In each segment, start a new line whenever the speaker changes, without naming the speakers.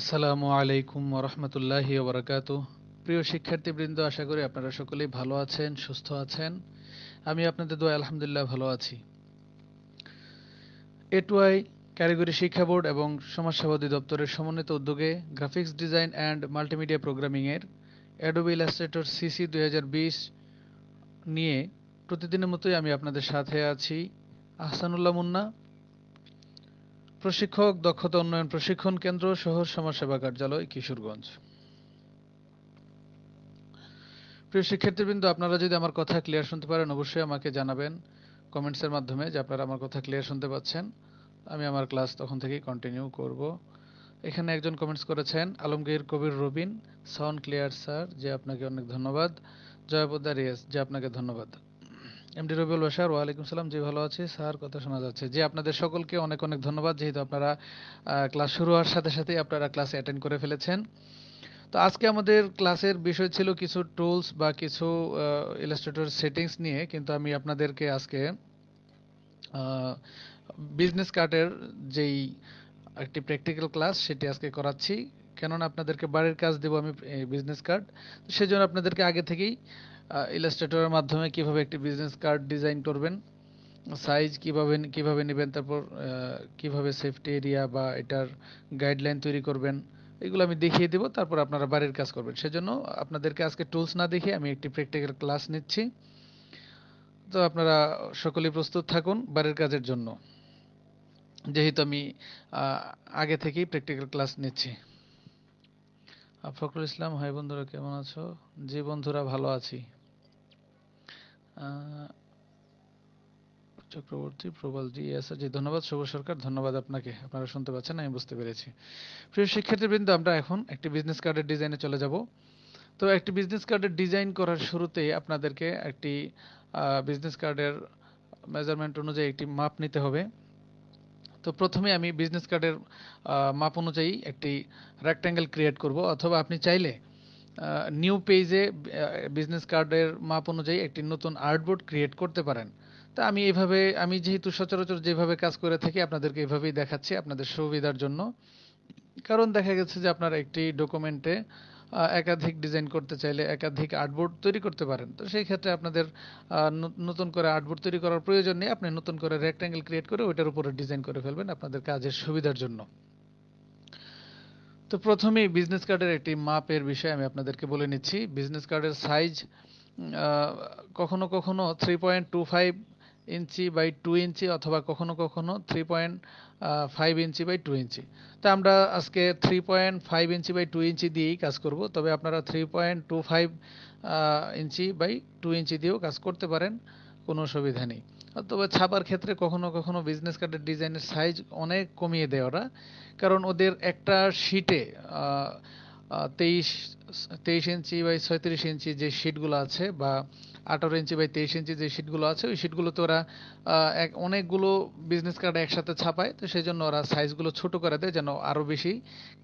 আসসালামু আলাইকুম ওরহমতুল্লাহি ওবরাকাত প্রিয় শিক্ষার্থীবৃন্দ আশা করি আপনারা সকলেই ভালো আছেন সুস্থ আছেন আমি আপনাদের দোয়া আলহামদুলিল্লাহ ভালো আছি এটুআই কারিগরি শিক্ষা বোর্ড এবং সমাজসেবাদী দপ্তরের সমন্বিত উদ্যোগে গ্রাফিক্স ডিজাইন অ্যান্ড মাল্টিমিডিয়া প্রোগ্রামিংয়ের অ্যাডোবি ইলাস্ট্রেটর সিসি দুই নিয়ে প্রতিদিনের মতোই আমি আপনাদের সাথে আছি আহসানুল্লাহ মুন্না প্রশিক্ষক দক্ষতা উন্নয়ন প্রশিক্ষণ কেন্দ্র সহ সমাজসেবা কার্যালয় কিশোরগঞ্জ প্রিয় শিক্ষার্থীবৃন্দ আপনারা যদি আমার কথা ক্লিয়ার শুনতে পারেন অবশ্যই আমাকে জানাবেন কমেন্টসের মাধ্যমে যে আপনারা আমার কথা ক্লিয়ার শুনতে পাচ্ছেন আমি আমার ক্লাস তখন থেকেই কন্টিনিউ করব এখানে একজন কমেন্টস করেছেন Alamgir Kabir Robin sound clear sir যে আপনাকে অনেক ধন্যবাদ জয়াপদা রিয়াস যে আপনাকে ধন্যবাদ এমডি রবিউল বাসার ওয়ালাইকুম সালাম জি ভালো আছি স্যার কথা শোনা যাচ্ছে জি আপনাদের সকলকে অনেক অনেক ধন্যবাদ যেহেতু আপনারা ক্লাস শুরু হওয়ার সাথে সাথেই আপনারা ক্লাস অ্যাটেন্ড করে ফেলেছেন তো আজকে আমাদের ক্লাসের বিষয় ছিল কিছু টুলস বা কিছু ইলাস্ট্রেটর সেটিংস নিয়ে কিন্তু আমি আপনাদেরকে আজকে বিজনেস কার্ডের যেই একটি প্র্যাকটিক্যাল ক্লাস সেটি আজকে করাচ্ছি কেননা আপনাদেরকে বাড়ির কাজ দেবো আমি বিজনেস কার্ড সেজন্য আপনাদেরকে আগে থেকেই ইলাস্ট্রেটরের মাধ্যমে কিভাবে একটি বিজনেস কার্ড ডিজাইন করবেন সাইজ কিভাবে কিভাবে নেবেন তারপর কিভাবে সেফটি এরিয়া বা এটার গাইডলাইন তৈরি করবেন এগুলো আমি দেখিয়ে দেব তারপর আপনারা বাড়ির কাজ করবেন সেজন্য আপনাদেরকে আজকে টুলস না দেখে আমি একটি প্র্যাকটিক্যাল ক্লাস নিচ্ছি তো আপনারা সকলেই প্রস্তুত থাকুন বাড়ির কাজের জন্য যেহেতু আমি আগে থেকেই প্র্যাকটিক্যাল ক্লাস নিচ্ছি ফখরুল ইসলাম হাই বন্ধুরা কেমন আছো জি বন্ধুরা ভালো আছি চক্রবর্তী প্রবল জি আচ্ছা জি ধন্যবাদ শুভ সরকার ধন্যবাদ আপনাকে আপনারা শুনতে পাচ্ছেন আমি বুঝতে পেরেছি প্রিয় শিক্ষার্থীবৃন্দ আমরা এখন একটি বিজনেস কার্ডের ডিজাইনে চলে যাব তো একটি বিজনেস কার্ডের ডিজাইন করার শুরুতে আপনাদেরকে একটি বিজনেস কার্ডের মেজারমেন্ট অনুযায়ী একটি মাপ নিতে হবে তো প্রথমে আমি বিজনেস কার্ডের মাপ অনুযায়ী একটি রেক্ট্যাঙ্গেল ক্রিয়েট করব অথবা আপনি চাইলে নিউ পেজে বিজনেস কার্ডের মাপ অনুযায়ী একটি নতুন আর্টবোর্ড ক্রিয়েট করতে পারেন তা আমি এইভাবে আমি যেহেতু সচরাচর যেভাবে কাজ করে থাকি আপনাদেরকে এভাবেই দেখাচ্ছি আপনাদের সুবিধার জন্য কারণ দেখা গেছে যে আপনার একটি ডকুমেন্টে একাধিক ডিজাইন করতে চাইলে একাধিক আর্টবোর্ড তৈরি করতে পারেন তো সেই ক্ষেত্রে আপনাদের নতুন করে আর্টবোর্ড তৈরি করার প্রয়োজন নেই আপনি নতুন করে রেক্টাঙ্গেল ক্রিয়েট করে ওইটার উপরে ডিজাইন করে ফেলবেন আপনাদের কাজের সুবিধার জন্য তো প্রথমেই বিজনেস কার্ডের একটি মাপের বিষয়ে আমি আপনাদেরকে বলে নিচ্ছি বিজনেস কার্ডের সাইজ কখনো কখনো three point two five inch by two inch অথবা কখনো কখনো three point five inch by two inch তো আমরা আজকে three point five inch by two inch দিয়েই কাজ করব তবে আপনারা three point two five inch by two inch দিয়েও কাজ করতে পারেন কোনো অসুবিধা নেই তবে ছাপার ক্ষেত্রে কখনো কখনো বিজনেস কার্ডের ডিজাইনের সাইজ অনেক কমিয়ে দেয় ওরা কারণ ওদের একটা শিটে তেইশ তেইশ ইঞ্চি বাই ছয়ত্রিশ ইঞ্চি যে শিটগুলো আছে বা আঠারো ইঞ্চি বাই তেইশ ইঞ্চি যে শিটগুলো আছে ওই শিটগুলোতে ওরা এক অনেকগুলো বিজনেস কার্ড একসাথে ছাপায় তো সেই জন্য ওরা সাইজগুলো ছোট করে দেয় যেন আরও বেশি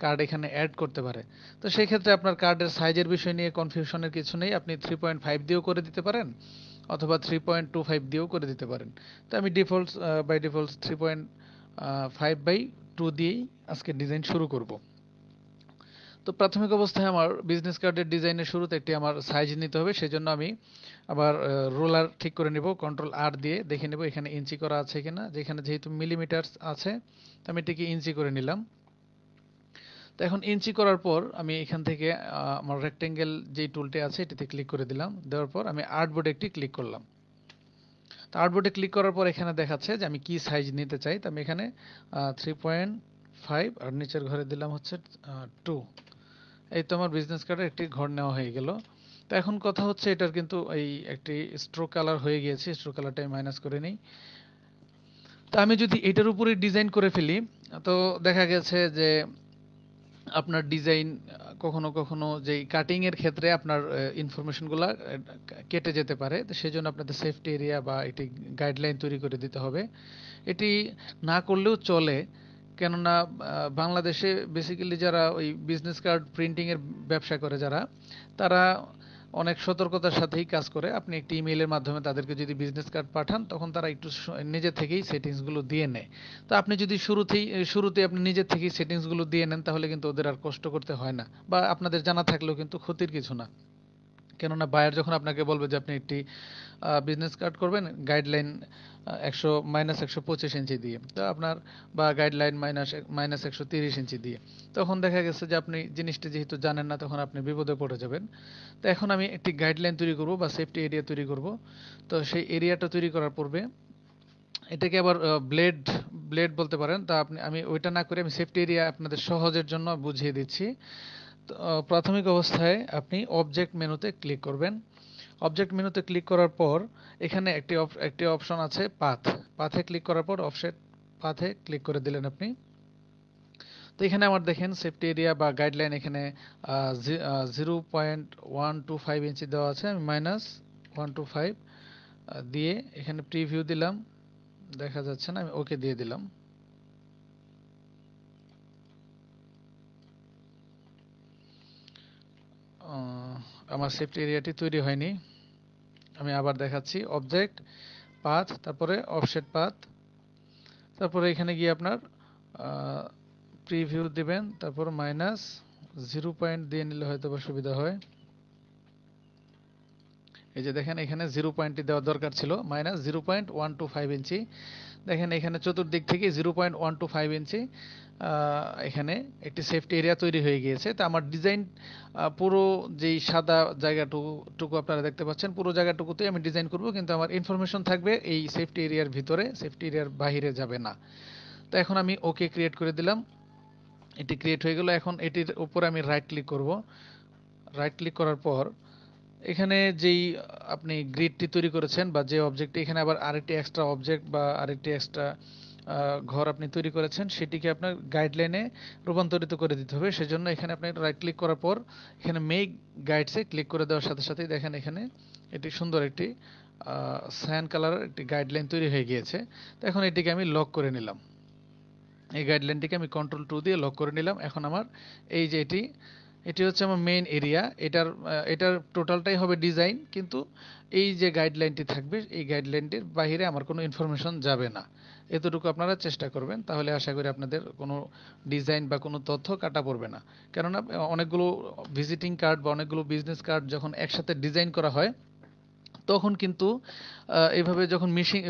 কার্ড এখানে অ্যাড করতে পারে তো সেক্ষেত্রে আপনার কার্ডের সাইজের বিষয় নিয়ে কনফিউশনের কিছু নেই আপনি থ্রি পয়েন্ট ফাইভ দিয়েও করে দিতে পারেন অথবা 3.25 দিয়েও করে দিতে পারেন তো আমি ডিফল্টস বাই ডিফল্টস 3.5 বাই 2 দিয়েই আজকে ডিজাইন শুরু করব তো প্রাথমিক অবস্থায় আমার বিজনেস কার্ডের ডিজাইনের শুরুতে একটি আমার সাইজ নিতে হবে সেজন্য আমি আবার রোলার ঠিক করে নেব কন্ট্রোল আর দিয়ে দেখে নেব এখানে ইঞ্চি করা আছে কিনা যেখানে যেহেতু মিলিমিটার আছে আমি এটিকে ইঞ্চি করে নিলাম তো এখন ইঞ্চি করার পর আমি এখান থেকে আমার রেক্টেঙ্গেল যেই টুলটি আছে এটিতে ক্লিক করে দিলাম দেওয়ার পর আমি আর্টবোর্ডে একটি ক্লিক করলাম তো আর্টবোর্ডে ক্লিক করার পর এখানে দেখাচ্ছে যে আমি কি সাইজ নিতে চাই তো আমি এখানে থ্রি পয়েন্ট ফাইভ আর নিচের ঘরে দিলাম হচ্ছে টু এই তো আমার বিজনেস কার্ডের একটি ঘর নেওয়া হয়ে গেল তো এখন কথা হচ্ছে এটার কিন্তু এই একটি স্ট্রোক কালার হয়ে গিয়েছে স্ট্রোক কালারটা মাইনাস করে নিই তো আমি যদি এটার উপরে ডিজাইন করে ফেলি তো দেখা গেছে যে আপনার ডিজাইন কখনো কখনো যেই কাটিং এর ক্ষেত্রে আপনার ইনফরমেশনগুলো কেটে যেতে পারে তো সেই জন্য আপনাদের সেফটি এরিয়া বা এটি গাইডলাইন তৈরি করে দিতে হবে এটি না করলেও চলে কেননা বাংলাদেশে বেসিক্যালি যারা ওই বিজনেস কার্ড প্রিন্টিংয়ের ব্যবসা করে যারা তারা অনেক সতর্কতার সাথেই কাজ করে আপনি একটি এর মাধ্যমে তাদেরকে যদি বিজনেস কার্ড পাঠান তখন তারা একটু নিজে থেকেই সেটিংসগুলো দিয়ে নেয় তো আপনি যদি শুরুতেই শুরুতে আপনি নিজে থেকেই সেটিংসগুলো দিয়ে নেন তাহলে কিন্তু ওদের আর কষ্ট করতে হয় না বা আপনাদের জানা থাকলেও কিন্তু ক্ষতির কিছু না কেননা বায়ার যখন আপনাকে বলবে যে আপনি একটি বিজনেস কার্ড করবেন গাইডলাইন একশো মাইনাস একশো পঁচিশ ইঞ্চি দিয়ে তো আপনার বা গাইডলাইন মাইনাস মাইনাস একশো তিরিশ ইঞ্চি দিয়ে তখন দেখা গেছে যে আপনি জিনিসটি যেহেতু জানেন না তখন আপনি বিপদে পড়ে যাবেন তো এখন আমি একটি গাইডলাইন তৈরি করব বা সেফটি এরিয়া তৈরি করব তো সেই এরিয়াটা তৈরি করার পূর্বে এটাকে আবার ব্লেড ব্লেড বলতে পারেন তা আপনি আমি ওইটা না করে আমি সেফটি এরিয়া আপনাদের সহজের জন্য বুঝিয়ে দিচ্ছি প্রাথমিক অবস্থায় আপনি অবজেক্ট মেনুতে ক্লিক করবেন অবজেক্ট মেনুতে ক্লিক করার পর এখানে একটি একটি অপশন আছে পাথ পাথে ক্লিক করার পর অফসেট পাথে ক্লিক করে দিলেন আপনি তো এখানে আমার দেখেন সেফটি এরিয়া বা গাইডলাইন এখানে zero point one two five inch দেওয়া আছে আমি মাইনাস ওয়ান টু ফাইভ দিয়ে এখানে প্রিভিউ দিলাম দেখা যাচ্ছে না আমি ওকে দিয়ে দিলাম আমার সেফটি এরিয়াটি তৈরি হয়নি আমি আবার দেখাচ্ছি অবজেক্ট পাথ তারপরে অফসেট পাথ তারপরে এখানে গিয়ে আপনার প্রিভিউ দিবেন তারপর মাইনাস জিরো পয়েন্ট দিয়ে নিলে হয়তো সুবিধা হয় এই যে দেখেন এখানে জিরো পয়েন্টটি দেওয়ার দরকার ছিল minus zero point one two five inch দেখেন এখানে চতুর্দিক থেকে zero point one two five inch এখানে একটি সেফটি এরিয়া তৈরি হয়ে গিয়েছে তা আমার ডিজাইন পুরো যেই সাদা জায়গাটুকু আপনারা দেখতে পাচ্ছেন পুরো জায়গাটুকুতে আমি ডিজাইন করব কিন্তু আমার ইনফরমেশন থাকবে এই সেফটি এরিয়ার ভিতরে সেফটি এরিয়ার বাহিরে যাবে না তো এখন আমি ওকে ক্রিয়েট করে দিলাম এটি ক্রিয়েট হয়ে গেল এখন এটির উপরে আমি রাইট ক্লিক করব রাইট ক্লিক করার পর এখানে যেই আপনি গ্রিডটি তৈরি করেছেন বা যে অবজেক্টটি এখানে আবার আরেকটি এক্সট্রা অবজেক্ট বা আরেকটি এক্সট্রা ঘর আপনি তৈরি করেছেন সেটিকে আপনার গাইডলাইনে রূপান্তরিত করে দিতে হবে সেজন্য এখানে আপনি রাইট ক্লিক করার পর এখানে মেক গাইডসে ক্লিক করে দেওয়ার সাথে সাথেই দেখেন এখানে এটি সুন্দর একটি স্যান কালারের একটি গাইডলাইন তৈরি হয়ে গিয়েছে তো এখন এটিকে আমি লক করে নিলাম এই গাইডলাইনটিকে আমি কন্ট্রোল টু দিয়ে লক করে নিলাম এখন আমার এই যে এটি এটি হচ্ছে আমার মেইন এরিয়া এটার এটার টোটালটাই হবে ডিজাইন কিন্তু এই যে গাইডলাইনটি থাকবে এই গাইডলাইনটির বাহিরে আমার কোনো ইনফরমেশন যাবে না এতটুকু আপনারা চেষ্টা করবেন তাহলে আশা করি আপনাদের কোনো ডিজাইন বা কোনো তথ্য কাটা পড়বে না কেননা অনেকগুলো ভিজিটিং কার্ড বা অনেকগুলো বিজনেস কার্ড যখন একসাথে ডিজাইন করা হয় তখন কিন্তু এইভাবে যখন মিশিং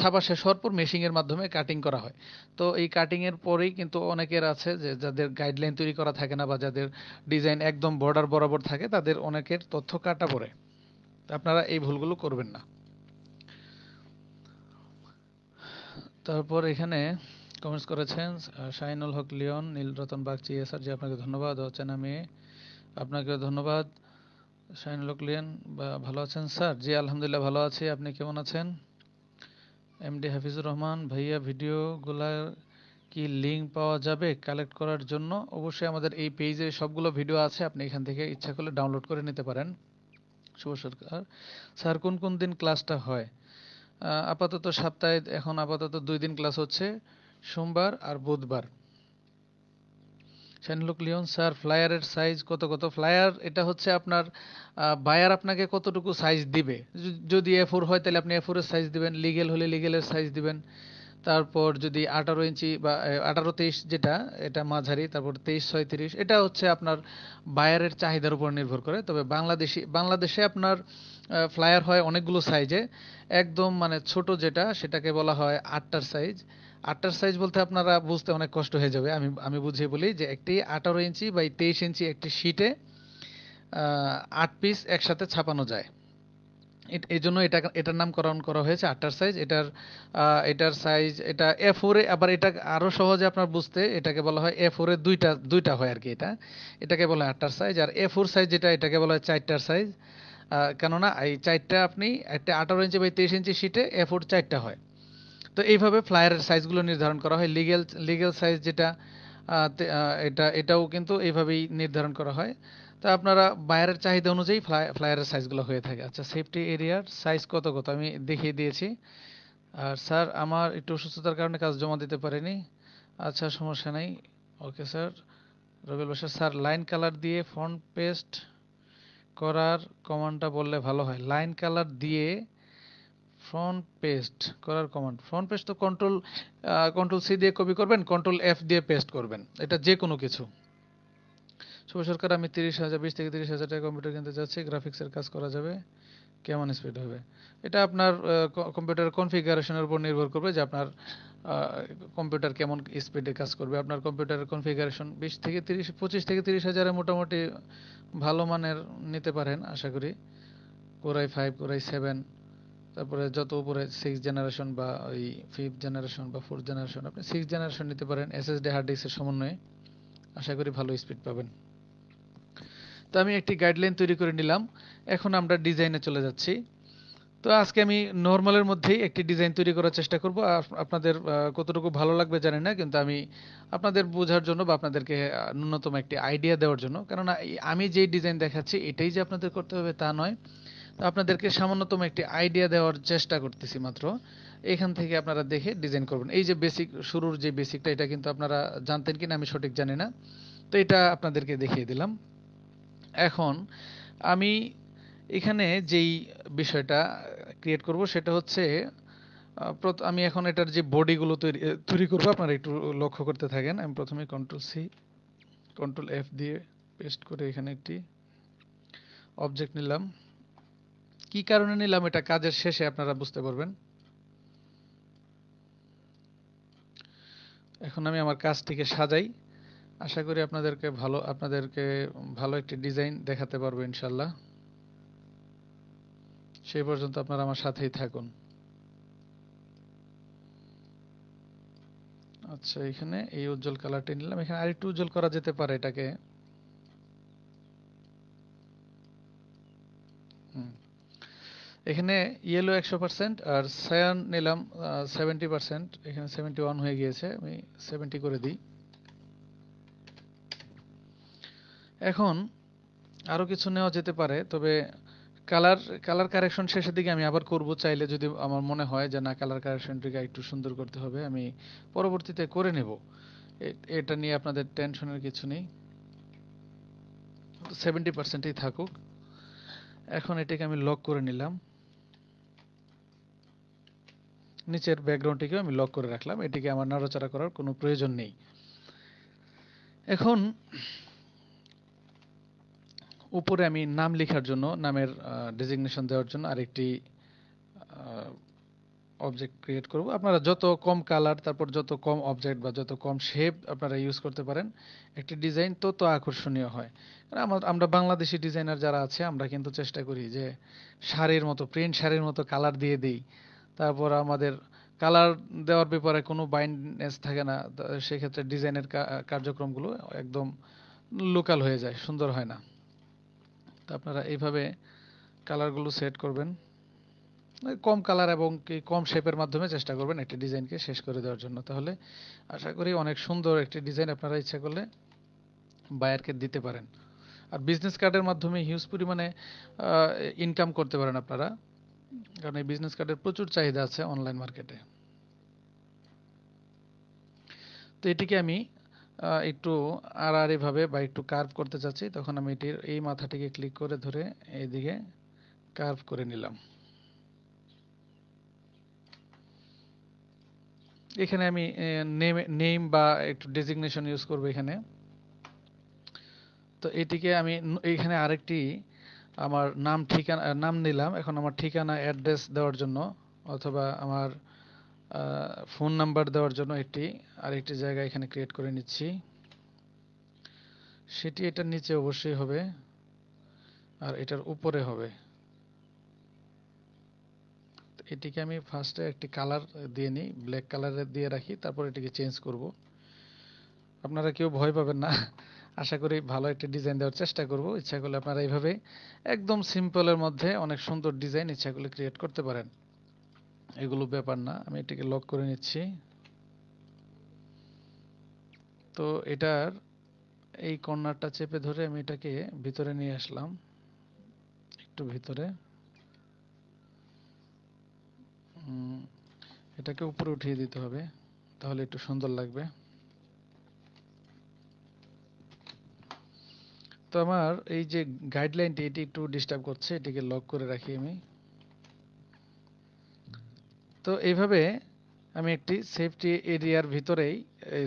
ছাপা শেষ হওয়ার পর মেশিংয়ের মাধ্যমে কাটিং করা হয় তো এই কাটিংয়ের পরেই কিন্তু অনেকের আছে যে যাদের গাইডলাইন তৈরি করা থাকে না বা যাদের ডিজাইন একদম বর্ডার বরাবর থাকে তাদের অনেকের তথ্য কাটা পড়ে আপনারা এই ভুলগুলো করবেন না তারপর এখানে কমেন্টস করেছেন শাহিনুল হক লিওন নীলরতন বাগচি এসআর জি আপনাকে ধন্যবাদ অচেনা মেয়ে আপনাকে ধন্যবাদ শাহিনুল বা ভালো আছেন স্যার জি আলহামদুলিল্লাহ ভালো আছি আপনি কেমন আছেন এমডি হাফিজুর রহমান ভাইয়া ভিডিওগুলার কি লিঙ্ক পাওয়া যাবে কালেক্ট করার জন্য অবশ্যই আমাদের এই পেজে সবগুলো ভিডিও আছে আপনি এখান থেকে ইচ্ছা করলে ডাউনলোড করে নিতে পারেন শুভ সরকার স্যার কোন কোন দিন ক্লাসটা হয় আপাতত সপ্তাহে এখন আপাতত দুই দিন ক্লাস হচ্ছে সোমবার আর বুধবার শ্যানলুক লিওন স্যার ফ্লায়ারের সাইজ কত কত ফ্লায়ার এটা হচ্ছে আপনার বায়ার আপনাকে কতটুকু সাইজ দিবে যদি এ ফোর হয় তাহলে আপনি এ ফোরের সাইজ দিবেন লিগেল হলে লিগেলের সাইজ দিবেন তারপর যদি আঠারো ইঞ্চি বা আঠারো তেইশ যেটা এটা মাঝারি তারপর তেইশ তিরিশ এটা হচ্ছে আপনার বায়ারের চাহিদার উপর নির্ভর করে তবে বাংলাদেশি বাংলাদেশে আপনার ফ্লায়ার হয় অনেকগুলো সাইজে একদম মানে ছোট যেটা সেটাকে বলা হয় আটটার সাইজ আটটার সাইজ বলতে আপনারা বুঝতে অনেক কষ্ট হয়ে যাবে আমি আমি বুঝিয়ে বলি যে একটি আঠারো ইঞ্চি বাই তেইশ ইঞ্চি একটি শিটে আট পিস একসাথে ছাপানো যায় এই জন্য এটা এটার নামকরণ করা হয়েছে আটটার সাইজ এটার এটার সাইজ এটা এ ফোরে আবার এটা আরও সহজে আপনার বুঝতে এটাকে বলা হয় এ ফোরে দুইটা দুইটা হয় আর কি এটা এটাকে বলা হয় আটটার সাইজ আর এ ফোর সাইজ যেটা এটাকে বলা হয় চারটার সাইজ কেননা এই চারটা আপনি একটা আঠারো ইঞ্চি বাই তেইশ ইঞ্চি শিটে এ ফোর চারটা হয় তো এইভাবে ফ্লায়ারের সাইজগুলো নির্ধারণ করা হয় লিগেল লিগেল সাইজ যেটা এটা এটাও কিন্তু এইভাবেই নির্ধারণ করা হয় তো আপনারা বায়ারের চাহিদা অনুযায়ী ফ্লায়ারের সাইজগুলো হয়ে থাকে আচ্ছা সেফটি এরিয়ার সাইজ কত কত আমি দেখিয়ে দিয়েছি আর স্যার আমার একটু অসুস্থতার কারণে কাজ জমা দিতে পারিনি আচ্ছা সমস্যা নাই ওকে স্যার রবিল বসার স্যার লাইন কালার দিয়ে ফন্ট পেস্ট করার কমানটা বললে ভালো হয় লাইন কালার দিয়ে ফ্রন্ট পেস্ট করার কমান্ড ফ্রন্ট পেস্ট তো কন্ট্রোল কন্ট্রোল সি দিয়ে কপি করবেন কন্ট্রোল এফ দিয়ে পেস্ট করবেন এটা যে কোনো কিছু শুভ সরকার আমি তিরিশ হাজার বিশ থেকে তিরিশ হাজার টাকা কম্পিউটার কিনতে চাচ্ছি গ্রাফিক্সের কাজ করা যাবে কেমন স্পিড হবে এটা আপনার কম্পিউটার কনফিগারেশনের উপর নির্ভর করবে যে আপনার কম্পিউটার কেমন স্পিডে কাজ করবে আপনার কম্পিউটারের কনফিগারেশন বিশ থেকে তিরিশ পঁচিশ থেকে তিরিশ হাজারে মোটামুটি ভালো মানের নিতে পারেন আশা করি কোরআই ফাইভ কোরআই সেভেন তারপরে যত উপরে সিক্স জেনারেশন বা ওই ফিফথ জেনারেশন বা ফোর্থ জেনারেশন আপনি সিক্স জেনারেশন নিতে পারেন এসএসডি হার্ড ডিস্কের সমন্বয়ে আশা করি ভালো স্পিড পাবেন তো আমি একটি গাইডলাইন তৈরি করে নিলাম এখন আমরা ডিজাইনে চলে যাচ্ছি তো আজকে আমি নর্মালের মধ্যেই একটি ডিজাইন তৈরি করার চেষ্টা করব আপনাদের কতটুকু ভালো লাগবে জানি না কিন্তু আমি আপনাদের বোঝার জন্য বা আপনাদেরকে ন্যূনতম একটি আইডিয়া দেওয়ার জন্য কেননা আমি যেই ডিজাইন দেখাচ্ছি এটাই যে আপনাদের করতে হবে তা নয় আপনাদেরকে সামান্যতম একটি আইডিয়া দেওয়ার চেষ্টা করতেছি মাত্র এখান থেকে আপনারা দেখে ডিজাইন করবেন এই যে বেসিক শুরুর যে বেসিকটা এটা কিন্তু আপনারা জানতেন কিনা আমি সঠিক জানি না তো এটা আপনাদেরকে দেখিয়ে দিলাম এখন আমি এখানে যেই বিষয়টা ক্রিয়েট করব সেটা হচ্ছে আমি এখন এটার যে বডিগুলো তৈরি তৈরি করবো আপনারা একটু লক্ষ্য করতে থাকেন আমি প্রথমে কন্ট্রোল সি কন্ট্রোল এফ দিয়ে পেস্ট করে এখানে একটি অবজেক্ট নিলাম কি কারণে নিলাম এটা কাজের শেষে আপনারা বুঝতে পারবেন এখন আমি আমার কাজটিকে সাজাই আশা করি আপনাদেরকে ভালো আপনাদেরকে ভালো একটি ডিজাইন দেখাতে পারবো ইনশাল্লাহ সেই পর্যন্ত আপনারা আমার সাথেই থাকুন আচ্ছা এখানে এই উজ্জ্বল কালারটি নিলাম এখানে আরেকটু উজ্জ্বল করা যেতে পারে এটাকে এখানে ইয়েলো একশো পার্সেন্ট আর সায়ান নিলাম সেভেন্টি পার্সেন্ট এখানে সেভেন্টি ওয়ান হয়ে গিয়েছে আমি সেভেন্টি করে দিই এখন আরও কিছু নেওয়া যেতে পারে তবে কালার কালার কারেকশন শেষের দিকে আমি আবার করব চাইলে যদি আমার মনে হয় যে না কালার কারেকশনটিকে একটু সুন্দর করতে হবে আমি পরবর্তীতে করে নেব এটা নিয়ে আপনাদের টেনশনের কিছু নেই সেভেন্টি পার্সেন্টেই থাকুক এখন এটাকে আমি লক করে নিলাম নিচের ব্যাকগ্রাউন্ডটিকে আমি লক করে রাখলাম এটিকে আমার নাড়াচাড়া করার কোনো প্রয়োজন নেই এখন উপরে আমি নাম লেখার জন্য নামের ডেজিগনেশন দেওয়ার জন্য আরেকটি অবজেক্ট ক্রিয়েট করব আপনারা যত কম কালার তারপর যত কম অবজেক্ট বা যত কম শেপ আপনারা ইউজ করতে পারেন একটি ডিজাইন তত আকর্ষণীয় হয় কারণ আমরা বাংলাদেশি ডিজাইনার যারা আছে আমরা কিন্তু চেষ্টা করি যে শাড়ির মতো প্রিন্ট শাড়ির মতো কালার দিয়ে দিই তারপর আমাদের কালার দেওয়ার ব্যাপারে কোনো বাইন্ডনেস থাকে না সেক্ষেত্রে ডিজাইনের কার্যক্রমগুলো একদম লোকাল হয়ে যায় সুন্দর হয় না তো আপনারা এইভাবে কালারগুলো সেট করবেন কম কালার এবং কি কম শেপের মাধ্যমে চেষ্টা করবেন একটি ডিজাইনকে শেষ করে দেওয়ার জন্য তাহলে আশা করি অনেক সুন্দর একটি ডিজাইন আপনারা ইচ্ছা করলে বায়ারকে দিতে পারেন আর বিজনেস কার্ডের মাধ্যমে হিউজ পরিমাণে ইনকাম করতে পারেন আপনারা কারণ এই বিজনেস কার্ডের প্রচুর চাহিদা আছে অনলাইন মার্কেটে তো এটিকে আমি একটু ভাবে বা একটু কার্ভ করতে চাচ্ছি তখন আমি এটির এই মাথাটিকে ক্লিক করে ধরে এইদিকে কার্ভ করে নিলাম এখানে আমি নেম বা একটু ডেজিগনেশন ইউজ করবো এখানে তো এটিকে আমি এখানে আরেকটি আমার নাম ঠিকানা নাম নিলাম এখন আমার ঠিকানা অ্যাড্রেস দেওয়ার জন্য অথবা আমার ফোন নাম্বার দেওয়ার জন্য একটি আরেকটি জায়গা এখানে ক্রিয়েট করে নিচ্ছি সেটি এটার নিচে অবশ্যই হবে আর এটার উপরে হবে এটিকে আমি ফার্স্টে একটি কালার দিয়ে নিই ব্ল্যাক কালারে দিয়ে রাখি তারপর এটিকে চেঞ্জ করব আপনারা কেউ ভয় পাবেন না আশা করি ভালো একটা ডিজাইন দেওয়ার চেষ্টা করব ইচ্ছা করলে আপনারা এইভাবে একদম সিম্পলের মধ্যে অনেক সুন্দর ডিজাইন ইচ্ছা করলে ক্রিয়েট করতে পারেন এগুলো ব্যাপার না আমি এটাকে লক করে নিচ্ছি তো এটার এই কর্নারটা চেপে ধরে আমি এটাকে ভিতরে নিয়ে আসলাম একটু ভিতরে এটাকে উপরে উঠিয়ে দিতে হবে তাহলে একটু সুন্দর লাগবে তো আমার এই যে গাইডলাইনটি এটি একটু ডিস্টার্ব করছে এটিকে লক করে রাখি আমি তো এইভাবে আমি একটি সেফটি এরিয়ার ভিতরেই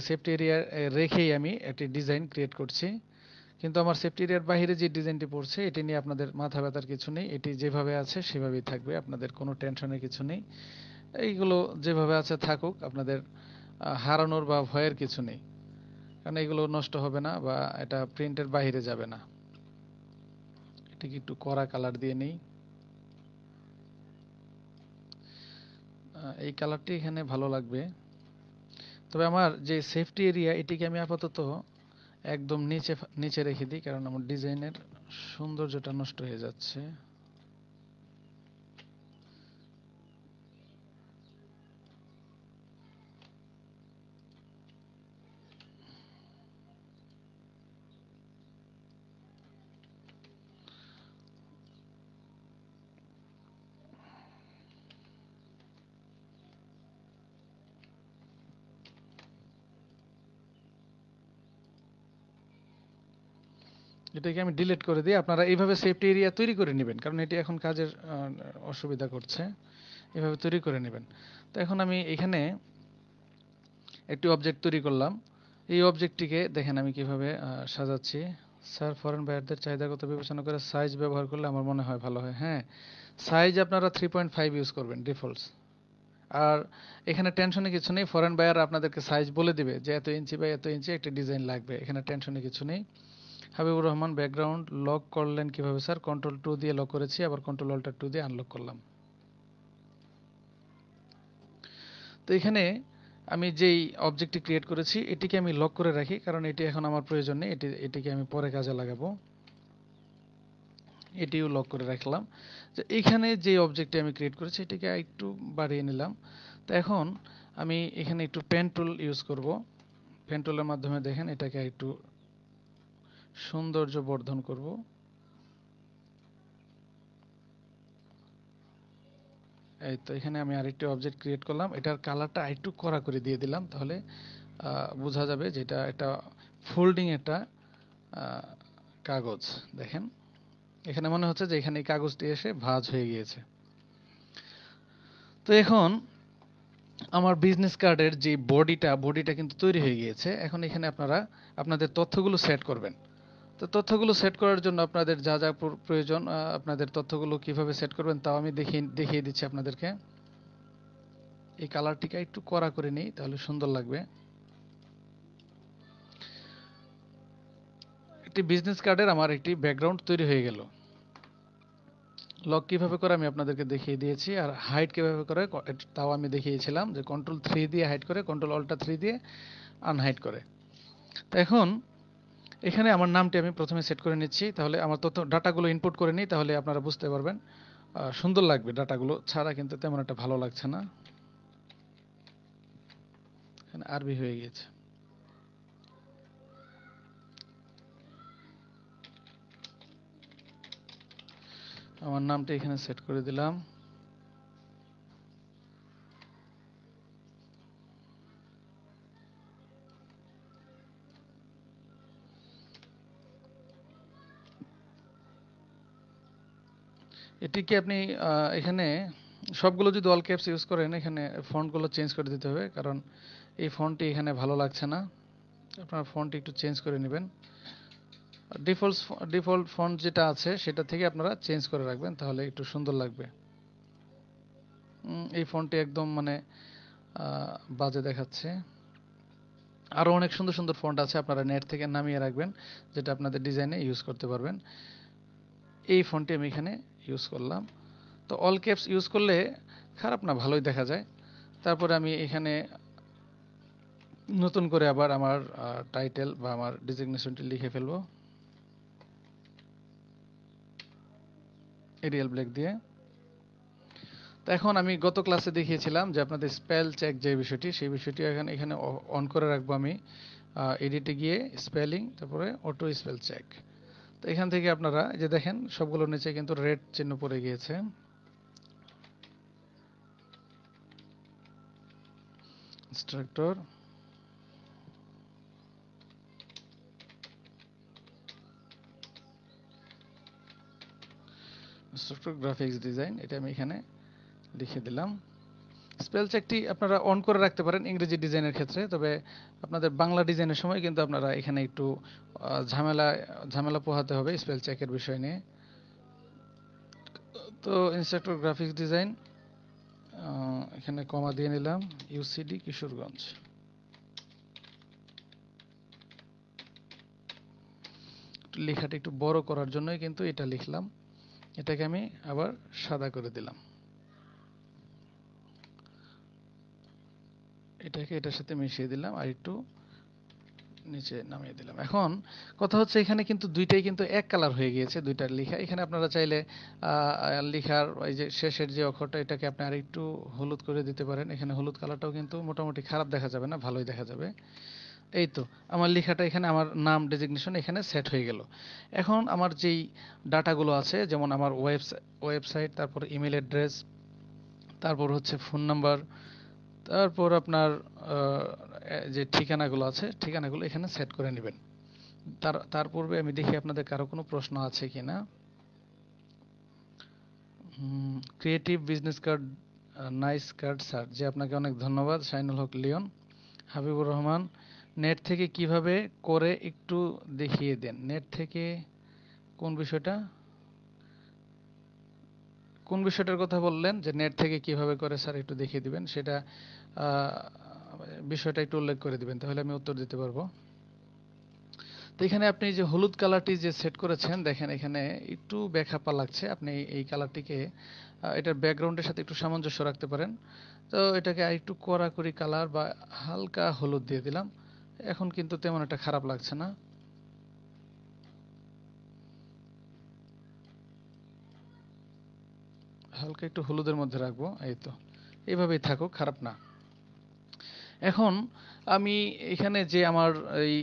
সেফটি এরিয়া রেখেই আমি একটি ডিজাইন ক্রিয়েট করছি কিন্তু আমার সেফটি এরিয়ার বাইরে যে ডিজাইনটি পড়ছে এটি নিয়ে আপনাদের মাথা ব্যথার কিছু নেই এটি যেভাবে আছে সেভাবেই থাকবে আপনাদের কোনো টেনশনের কিছু নেই এইগুলো যেভাবে আছে থাকুক আপনাদের হারানোর বা ভয়ের কিছু নেই কারণ এগুলো নষ্ট হবে না বা এটা প্রিন্টের বাহিরে যাবে না এটাকে একটু করা কালার দিয়ে নেই এই কালারটি এখানে ভালো লাগবে তবে আমার যে সেফটি এরিয়া এটিকে আমি আপাতত একদম নিচে নিচে রেখে দিই কারণ আমার ডিজাইনের সৌন্দর্যটা নষ্ট হয়ে যাচ্ছে এটাকে আমি ডিলিট করে দিই আপনারা এইভাবে সেফটি এরিয়া তৈরি করে নেবেন কারণ এটি এখন কাজের অসুবিধা করছে এভাবে তৈরি করে নেবেন তো এখন আমি এখানে একটি অবজেক্ট তৈরি করলাম এই অবজেক্টটিকে দেখেন আমি কিভাবে সাজাচ্ছি স্যার ফরেন বায়ারদের চাহিদা কত বিবেচনা করে সাইজ ব্যবহার করলে আমার মনে হয় ভালো হয় হ্যাঁ সাইজ আপনারা থ্রি পয়েন্ট ফাইভ ইউজ করবেন ডিফল্টস আর এখানে টেনশনে কিছু নেই ফরেন বায়ার আপনাদেরকে সাইজ বলে দিবে যে এত ইঞ্চি বা এত ইঞ্চি একটা ডিজাইন লাগবে এখানে টেনশনে কিছু নেই হাবিবুর রহমান ব্যাকগ্রাউন্ড লক করলেন কিভাবে স্যার কন্ট্রোল টু দিয়ে লক করেছি আবার কন্ট্রোল অল্টার টু দিয়ে আনলক করলাম তো এখানে আমি যেই অবজেক্টটি ক্রিয়েট করেছি এটিকে আমি লক করে রাখি কারণ এটি এখন আমার প্রয়োজন নেই এটি এটিকে আমি পরে কাজে লাগাবো এটিও লক করে রাখলাম তো এখানে যে অবজেক্টটি আমি ক্রিয়েট করেছি এটিকে একটু বাড়িয়ে নিলাম তো এখন আমি এখানে একটু পেন টুল ইউজ করব পেন টুলের মাধ্যমে দেখেন এটাকে একটু সৌন্দর্য বর্ধন করব এই তো এখানে আমি আরেকটি অবজেক্ট ক্রিয়েট করলাম এটার কালারটা আরেকটু কড়া করে দিয়ে দিলাম তাহলে বোঝা যাবে যেটা এটা ফোল্ডিং এটা কাগজ দেখেন এখানে মনে হচ্ছে যে এখানে এই কাগজটি এসে ভাজ হয়ে গিয়েছে তো এখন আমার বিজনেস কার্ডের যে বডিটা বডিটা কিন্তু তৈরি হয়ে গিয়েছে এখন এখানে আপনারা আপনাদের তথ্যগুলো সেট করবেন তো তথ্যগুলো সেট করার জন্য আপনাদের যা যা প্রয়োজন আপনাদের তথ্যগুলো কিভাবে সেট করবেন তাও আমি দেখিয়ে দেখিয়ে দিচ্ছি আপনাদেরকে এই কালারটিকে একটু করা করে নিই তাহলে সুন্দর লাগবে একটি বিজনেস কার্ডের আমার একটি ব্যাকগ্রাউন্ড তৈরি হয়ে গেল লক কিভাবে করে আমি আপনাদেরকে দেখিয়ে দিয়েছি আর হাইট কিভাবে করে তাও আমি দেখিয়েছিলাম যে কন্ট্রোল থ্রি দিয়ে হাইট করে কন্ট্রোল অল্টা থ্রি দিয়ে আনহাইট করে এখন এখানে আমার নামটি আমি প্রথমে সেট করে নিচ্ছি তাহলে আমার তথ্য ডাটাগুলো ইনপুট করে নিই তাহলে আপনারা বুঝতে পারবেন সুন্দর লাগবে ডাটাগুলো ছাড়া কিন্তু তেমন একটা ভালো লাগছে না এখানে আরবি হয়ে গিয়েছে আমার নামটি এখানে সেট করে দিলাম এটি কি আপনি এখানে সবগুলো যদি অল ক্যাপস ইউজ করেন এখানে ফন্টগুলো চেঞ্জ করে দিতে হবে কারণ এই ফন্টটি এখানে ভালো লাগছে না আপনার ফন্টটি একটু চেঞ্জ করে নেবেন ডিফল্ট ডিফল্ট ফন্ট যেটা আছে সেটা থেকে আপনারা চেঞ্জ করে রাখবেন তাহলে একটু সুন্দর লাগবে এই ফোনটি একদম মানে বাজে দেখাচ্ছে আরও অনেক সুন্দর সুন্দর ফন্ট আছে আপনারা নেট থেকে নামিয়ে রাখবেন যেটা আপনাদের ডিজাইনে ইউজ করতে পারবেন এই ফোনটি আমি এখানে ইউজ করলাম তো অল ক্যাপস ইউজ করলে খারাপ না ভালোই দেখা যায় তারপরে আমি এখানে নতুন করে আবার আমার টাইটেল বা আমার ডিজিগনেশনটি লিখে ফেলব এরিয়াল ব্ল্যাক দিয়ে তো এখন আমি গত ক্লাসে দেখিয়েছিলাম যে আপনাদের স্পেল চেক যে বিষয়টি সেই বিষয়টি এখানে এখানে অন করে রাখবো আমি এডিটে গিয়ে স্পেলিং তারপরে অটো স্পেল চেক তো এখান থেকে আপনারা যে দেখেন সবগুলো নিচে কিন্তু রেড চিহ্ন পড়ে গিয়েছে ইনস্ট্রাক্টর ইনস্ট্রাক্টর গ্রাফিক্স ডিজাইন এটা আমি এখানে লিখে দিলাম স্পেল চেকটি আপনারা অন করে রাখতে পারেন ইংরেজি ডিজাইনের ক্ষেত্রে তবে আপনাদের বাংলা ডিজাইনের সময় কিন্তু আপনারা এখানে একটু ঝামেলা ঝামেলা পোহাতে হবে স্পেল চেকের বিষয় নিয়ে তো ইনস্ট্রাক্টর গ্রাফিক্স ডিজাইন এখানে কমা দিয়ে নিলাম ইউসিডি কিশোরগঞ্জ লেখাটা একটু বড় করার জন্যই কিন্তু এটা লিখলাম এটাকে আমি আবার সাদা করে দিলাম এটাকে এটার সাথে মিশিয়ে দিলাম আর একটু নিচে নামিয়ে দিলাম এখন কথা হচ্ছে এখানে কিন্তু দুইটাই কিন্তু এক কালার হয়ে গিয়েছে দুইটার লেখা এখানে আপনারা চাইলে লেখার ওই যে শেষের যে অক্ষরটা এটাকে আপনি আর একটু হলুদ করে দিতে পারেন এখানে হলুদ কালারটাও কিন্তু মোটামুটি খারাপ দেখা যাবে না ভালোই দেখা যাবে এই তো আমার লেখাটা এখানে আমার নাম ডেজিগনেশন এখানে সেট হয়ে গেল এখন আমার যেই ডাটাগুলো আছে যেমন আমার ওয়েবসাইট ওয়েবসাইট তারপর ইমেল অ্যাড্রেস তারপর হচ্ছে ফোন নাম্বার তারপর আপনার যে ঠিকানাগুলো আছে ঠিকানাগুলো এখানে সেট করে নেবেন তার তার পূর্বে আমি দেখি আপনাদের কারো কোনো প্রশ্ন আছে কি না creative business card nice card sir যে আপনাকে অনেক ধন্যবাদ সাইনুল হক লিওন হাবিবুর রহমান নেট থেকে কিভাবে করে একটু দেখিয়ে দেন নেট থেকে কোন বিষয়টা কোন বিষয়টার কথা বললেন যে নেট থেকে কিভাবে করে স্যার একটু দেখিয়ে দিবেন সেটা বিষয়টা একটু উল্লেখ করে দিবেন তাহলে আমি উত্তর দিতে পারবো তো এখানে আপনি যে হলুদ কালারটি যে সেট করেছেন দেখেন এখানে একটু ব্যাখাপা লাগছে আপনি এই কালারটিকে এটার ব্যাকগ্রাউন্ডের সাথে একটু সামঞ্জস্য রাখতে পারেন তো এটাকে একটু কড়াকড়ি কালার বা হালকা হলুদ দিয়ে দিলাম এখন কিন্তু তেমন একটা খারাপ লাগছে না হালকা একটু হলুদের মধ্যে রাখবো এই তো এইভাবেই থাকুক খারাপ না এখন আমি এখানে যে আমার এই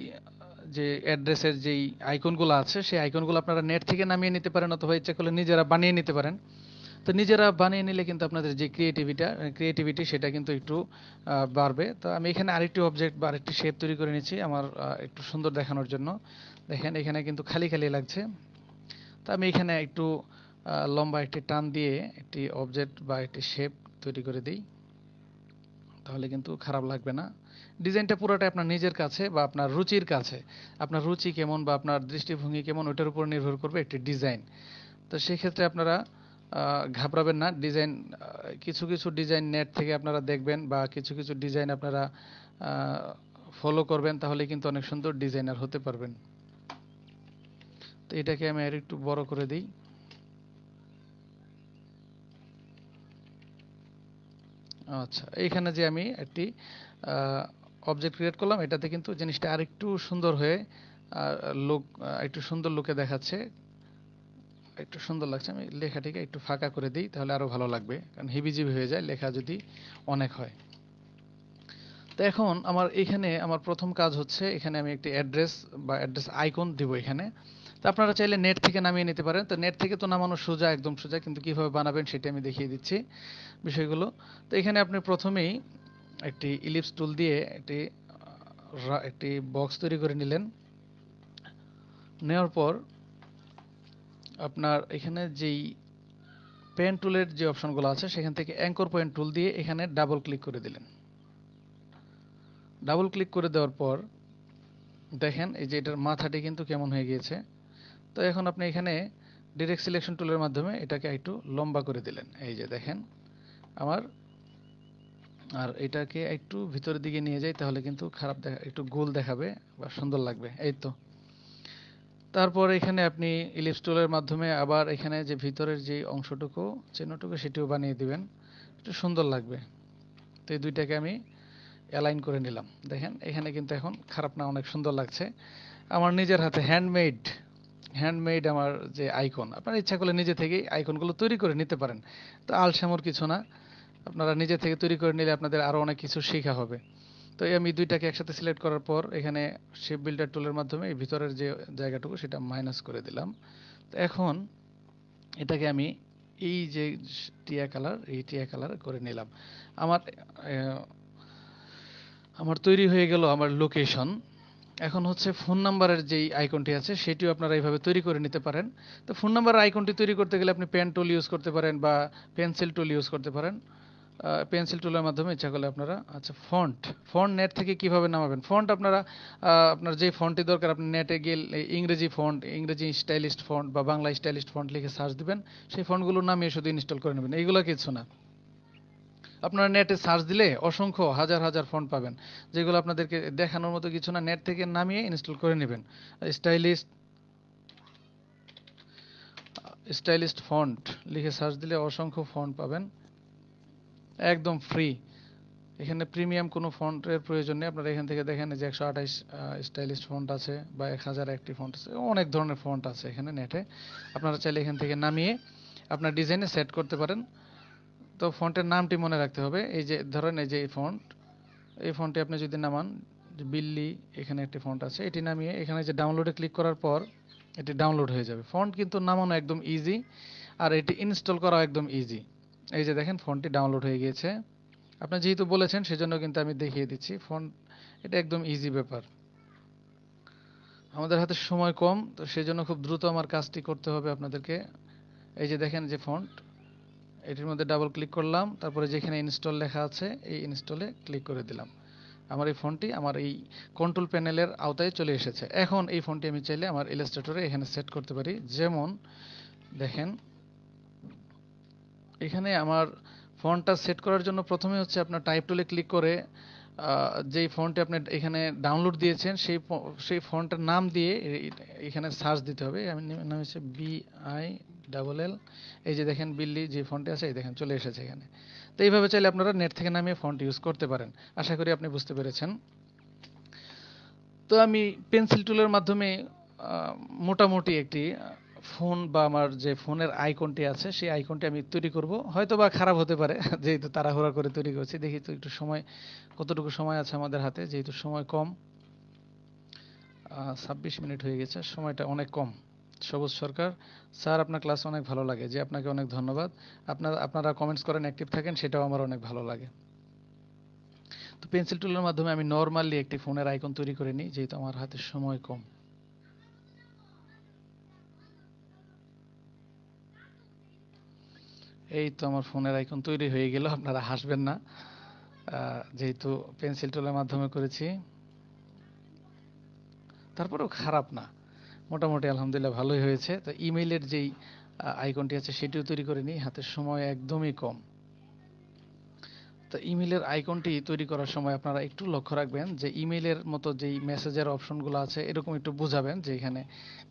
যে অ্যাড্রেসের যেই আইকনগুলো আছে সেই আইকনগুলো আপনারা নেট থেকে নামিয়ে নিতে পারেন অথবা ইচ্ছা করলে নিজেরা বানিয়ে নিতে পারেন তো নিজেরা বানিয়ে নিলে কিন্তু আপনাদের যে ক্রিয়েটিভিটা ক্রিয়েটিভিটি সেটা কিন্তু একটু বাড়বে তো আমি এখানে আরেকটি অবজেক্ট বা আরেকটি শেপ তৈরি করে নিয়েছি আমার একটু সুন্দর দেখানোর জন্য দেখেন এখানে কিন্তু খালি খালি লাগছে তো আমি এখানে একটু লম্বা একটি টান দিয়ে একটি অবজেক্ট বা একটি শেপ তৈরি করে দিই তাহলে কিন্তু খারাপ লাগবে না ডিজাইনটা পুরোটাই আপনার নিজের কাছে বা আপনার রুচির কাছে আপনার রুচি কেমন বা আপনার দৃষ্টিভঙ্গি কেমন ওটার উপর নির্ভর করবে একটি ডিজাইন তো সেক্ষেত্রে আপনারা ঘাবড়াবেন না ডিজাইন কিছু কিছু ডিজাইন নেট থেকে আপনারা দেখবেন বা কিছু কিছু ডিজাইন আপনারা ফলো করবেন তাহলে কিন্তু অনেক সুন্দর ডিজাইনার হতে পারবেন তো এটাকে আমি আর একটু বড় করে দিই আচ্ছা এইখানে যে আমি একটি অবজেক্ট ক্রিয়েট করলাম এটাতে কিন্তু জিনিসটা আরেকটু সুন্দর হয়ে লোক একটু সুন্দর লোকে দেখাচ্ছে একটু সুন্দর লাগছে আমি লেখাটিকে একটু ফাঁকা করে দিই তাহলে আরও ভালো লাগবে কারণ হিবিজিবি হয়ে যায় লেখা যদি অনেক হয় তো এখন আমার এখানে আমার প্রথম কাজ হচ্ছে এখানে আমি একটি অ্যাড্রেস বা অ্যাড্রেস আইকন দিব এখানে আপনারা চাইলে নেট থেকে নামিয়ে নিতে পারেন তো নেট থেকে তো নামানো সোজা একদম সোজা কিন্তু কিভাবে বানাবেন সেটা আমি দেখিয়ে দিচ্ছি বিষয়গুলো তো এখানে আপনি প্রথমেই একটি ইলিপস টুল দিয়ে একটি একটি বক্স তৈরি করে নিলেন নেওয়ার পর আপনার এখানে যেই পেন টুলের যে অপশনগুলো আছে সেখান থেকে অ্যাঙ্কর পয়েন্ট টুল দিয়ে এখানে ডাবল ক্লিক করে দিলেন ডাবল ক্লিক করে দেওয়ার পর দেখেন এই যে এটার মাথাটি কিন্তু কেমন হয়ে গিয়েছে তো এখন আপনি এখানে ডিরেক্ট সিলেকশন টুলের মাধ্যমে এটাকে একটু লম্বা করে দিলেন এই যে দেখেন আমার আর এটাকে একটু ভিতরের দিকে নিয়ে যাই তাহলে কিন্তু খারাপ দেখা একটু গোল দেখাবে বা সুন্দর লাগবে এই তো তারপর এখানে আপনি ইলিপস টুলের মাধ্যমে আবার এখানে যে ভিতরের যে অংশটুকু চিহ্নটুকু সেটিও বানিয়ে দিবেন একটু সুন্দর লাগবে তো এই দুইটাকে আমি অ্যালাইন করে নিলাম দেখেন এখানে কিন্তু এখন খারাপ না অনেক সুন্দর লাগছে আমার নিজের হাতে হ্যান্ডমেড হ্যান্ডমেড আমার যে আইকন আপনারা ইচ্ছা করলে নিজে থেকেই আইকনগুলো তৈরি করে নিতে পারেন তো আলসামোর কিছু না আপনারা নিজে থেকে তৈরি করে নিলে আপনাদের আরও অনেক কিছু শেখা হবে তো আমি দুইটাকে একসাথে সিলেক্ট করার পর এখানে শেপ বিল্ডার টুলের মাধ্যমে এই ভিতরের যে জায়গাটুকু সেটা মাইনাস করে দিলাম তো এখন এটাকে আমি এই যে টিয়া কালার এই টিয়া কালার করে নিলাম আমার আমার তৈরি হয়ে গেল আমার লোকেশন এখন হচ্ছে ফোন নাম্বারের যেই আইকনটি আছে সেটিও আপনারা এইভাবে তৈরি করে নিতে পারেন তো ফোন নাম্বারের আইকনটি তৈরি করতে গেলে আপনি পেন টুল ইউজ করতে পারেন বা পেন্সিল টুল ইউজ করতে পারেন পেন্সিল টুলের মাধ্যমে ইচ্ছা করলে আপনারা আচ্ছা ফন্ট ফন্ট নেট থেকে কিভাবে নামাবেন ফন্ট আপনারা আপনার যে ফন্টটি দরকার আপনি নেটে গিয়ে ইংরেজি ফন্ট ইংরেজি স্টাইলিস্ট ফন্ট বা বাংলা স্টাইলিস্ট ফন্ট লিখে সার্চ দিবেন সেই ফন্টগুলো নামিয়ে শুধু ইনস্টল করে নেবেন এইগুলো কিছু না আপনারা নেটে সার্চ দিলে অসংখ্য হাজার হাজার ফন্ট পাবেন যেগুলো আপনাদেরকে দেখানোর মতো কিছু না নেট থেকে নামিয়ে ইনস্টল করে নেবেন স্টাইলিশ স্টাইলিস্ট ফন্ট লিখে সার্চ দিলে অসংখ্য ফন্ট পাবেন একদম ফ্রি এখানে প্রিমিয়াম কোনো ফন্টের প্রয়োজন নেই আপনারা এখান থেকে দেখেন যে একশো আঠাইশ স্টাইলিস্ট ফন্ট আছে বা এক হাজার একটি ফন্ট আছে অনেক ধরনের ফন্ট আছে এখানে নেটে আপনারা চাইলে এখান থেকে নামিয়ে আপনার ডিজাইনে সেট করতে পারেন তো ফন্টের নামটি মনে রাখতে হবে এই যে ধরেন এই যে এই ফন্ট এই ফন্টে আপনি যদি নামান বিল্লি এখানে একটি ফন্ট আছে এটি নামিয়ে এখানে যে ডাউনলোডে ক্লিক করার পর এটি ডাউনলোড হয়ে যাবে ফন্ট কিন্তু নামানো একদম ইজি আর এটি ইনস্টল করাও একদম ইজি এই যে দেখেন ফোনটি ডাউনলোড হয়ে গিয়েছে আপনি যেহেতু বলেছেন সেজন্য কিন্তু আমি দেখিয়ে দিচ্ছি ফোন এটা একদম ইজি ব্যাপার আমাদের হাতে সময় কম তো সেজন্য খুব দ্রুত আমার কাজটি করতে হবে আপনাদেরকে এই যে দেখেন যে ফন্ট এটির মধ্যে ডাবল ক্লিক করলাম তারপরে যেখানে ইনস্টল লেখা আছে এই ইনস্টলে ক্লিক করে দিলাম আমার এই ফোনটি আমার এই কন্ট্রোল প্যানেলের আওতায় চলে এসেছে এখন এই ফোনটি আমি চাইলে আমার ইলাস্ট্রেটরে এখানে সেট করতে পারি যেমন দেখেন এখানে আমার ফোনটা সেট করার জন্য প্রথমে হচ্ছে আপনার টাইপ টুলে ক্লিক করে যেই ফোনটি আপনি এখানে ডাউনলোড দিয়েছেন সেই সেই ফোনটার নাম দিয়ে এখানে সার্চ দিতে হবে আমি নাম হচ্ছে বিআই ডাবল এল এই যে দেখেন বিল্লি যে ফন্টে আছে এই দেখেন চলে এসেছে এখানে তো এইভাবে চাইলে আপনারা নেট থেকে নামিয়ে ফন্ট ইউজ করতে পারেন আশা করি আপনি বুঝতে পেরেছেন তো আমি পেন্সিল টুলের মাধ্যমে মোটামুটি একটি ফোন বা আমার যে ফোনের আইকনটি আছে সেই আইকনটি আমি তৈরি করব হয়তো বা খারাপ হতে পারে যেহেতু তাড়াহুড়া করে তৈরি করছি দেখি তো একটু সময় কতটুকু সময় আছে আমাদের হাতে যেহেতু সময় কম ছাব্বিশ মিনিট হয়ে গেছে সময়টা অনেক কম সবুজ সরকার স্যার আপনার ক্লাস অনেক ভালো লাগে যে আপনাকে অনেক ধন্যবাদ আপনার আপনারা কমেন্টস করেন অ্যাক্টিভ থাকেন সেটাও আমার অনেক ভালো লাগে তো পেন্সিল টুলের মাধ্যমে আমি নর্মালি একটি ফোনের আইকন তৈরি করে নিই যেহেতু আমার হাতে সময় কম এই তো আমার ফোনের আইকন তৈরি হয়ে গেল আপনারা হাসবেন না যেহেতু পেন্সিল টুলের মাধ্যমে করেছি তারপরেও খারাপ না মোটামুটি আলহামদুলিল্লাহ ভালোই হয়েছে তো ইমেইলের যেই আইকনটি আছে সেটিও তৈরি করে নিই হাতে সময় একদমই কম তো ইমেলের আইকনটি তৈরি করার সময় আপনারা একটু লক্ষ্য রাখবেন যে ইমেলের মতো যেই মেসেজের অপশনগুলো আছে এরকম একটু বুঝাবেন যে এখানে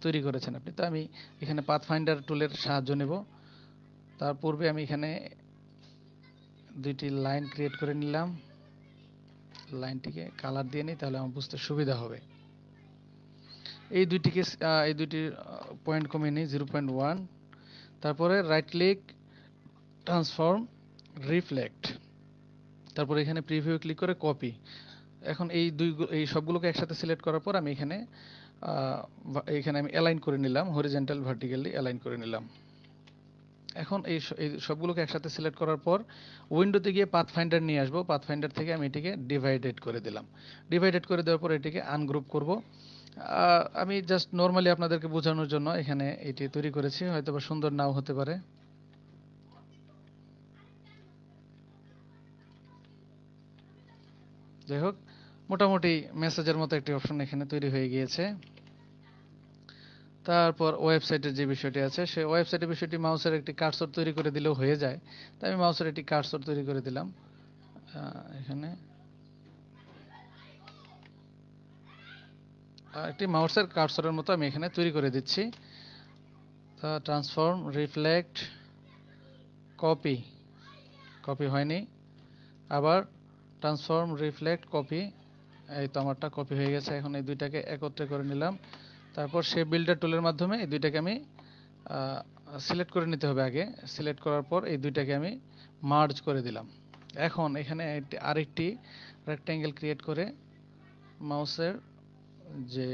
তৈরি করেছেন আপনি তো আমি এখানে পাথফাইন্ডার টুলের সাহায্য নেব তার পূর্বে আমি এখানে দুইটি লাইন ক্রিয়েট করে নিলাম লাইনটিকে কালার দিয়ে নিই তাহলে আমার বুঝতে সুবিধা হবে এই দুইটিকে এই দুইটি পয়েন্ট কমিয়ে নিই জিরো পয়েন্ট ওয়ান তারপরে রাইট ক্লিক ট্রান্সফর্ম রিফ্লেক্ট তারপরে এখানে প্রিভিউ ক্লিক করে কপি এখন এই দুই এই সবগুলোকে একসাথে সিলেক্ট করার পর আমি এখানে এখানে আমি অ্যালাইন করে নিলাম হরিজেন্টাল ভার্টিক্যালি অ্যালাইন করে নিলাম এখন এই সবগুলোকে একসাথে সিলেক্ট করার পর উইন্ডোতে গিয়ে পাথ ফাইন্ডার নিয়ে আসবো পাথ ফাইন্ডার থেকে আমি এটিকে ডিভাইডেড করে দিলাম ডিভাইডেড করে দেওয়ার পর এটিকে আনগ্রুপ করবো আমি জাস্ট নর্মালি আপনাদেরকে বোঝানোর জন্য এখানে এটি তৈরি করেছি হয়তো বা সুন্দর নাও হতে পারে যাই হোক মোটামুটি মেসেজের মতো একটি অপশন এখানে তৈরি হয়ে গিয়েছে তারপর ওয়েবসাইটের যে বিষয়টি আছে সে ওয়েবসাইটের বিষয়টি মাউসের একটি কার্সর তৈরি করে দিলেও হয়ে যায় তাই আমি মাউসের একটি কার্সর তৈরি করে দিলাম এখানে একটি মাউসের কার্সরের মতো আমি এখানে তৈরি করে দিচ্ছি ট্রান্সফর্ম রিফ্লেক্ট কপি কপি হয়নি আবার ট্রান্সফর্ম রিফ্লেক্ট কপি এই তো আমারটা কপি হয়ে গেছে এখন এই দুইটাকে একত্রে করে নিলাম তারপর সে বিল্ডার টুলের মাধ্যমে এই দুইটাকে আমি সিলেক্ট করে নিতে হবে আগে সিলেক্ট করার পর এই দুইটাকে আমি মার্জ করে দিলাম এখন এখানে আরেকটি রেক্ট্যাঙ্গেল ক্রিয়েট করে মাউসের যে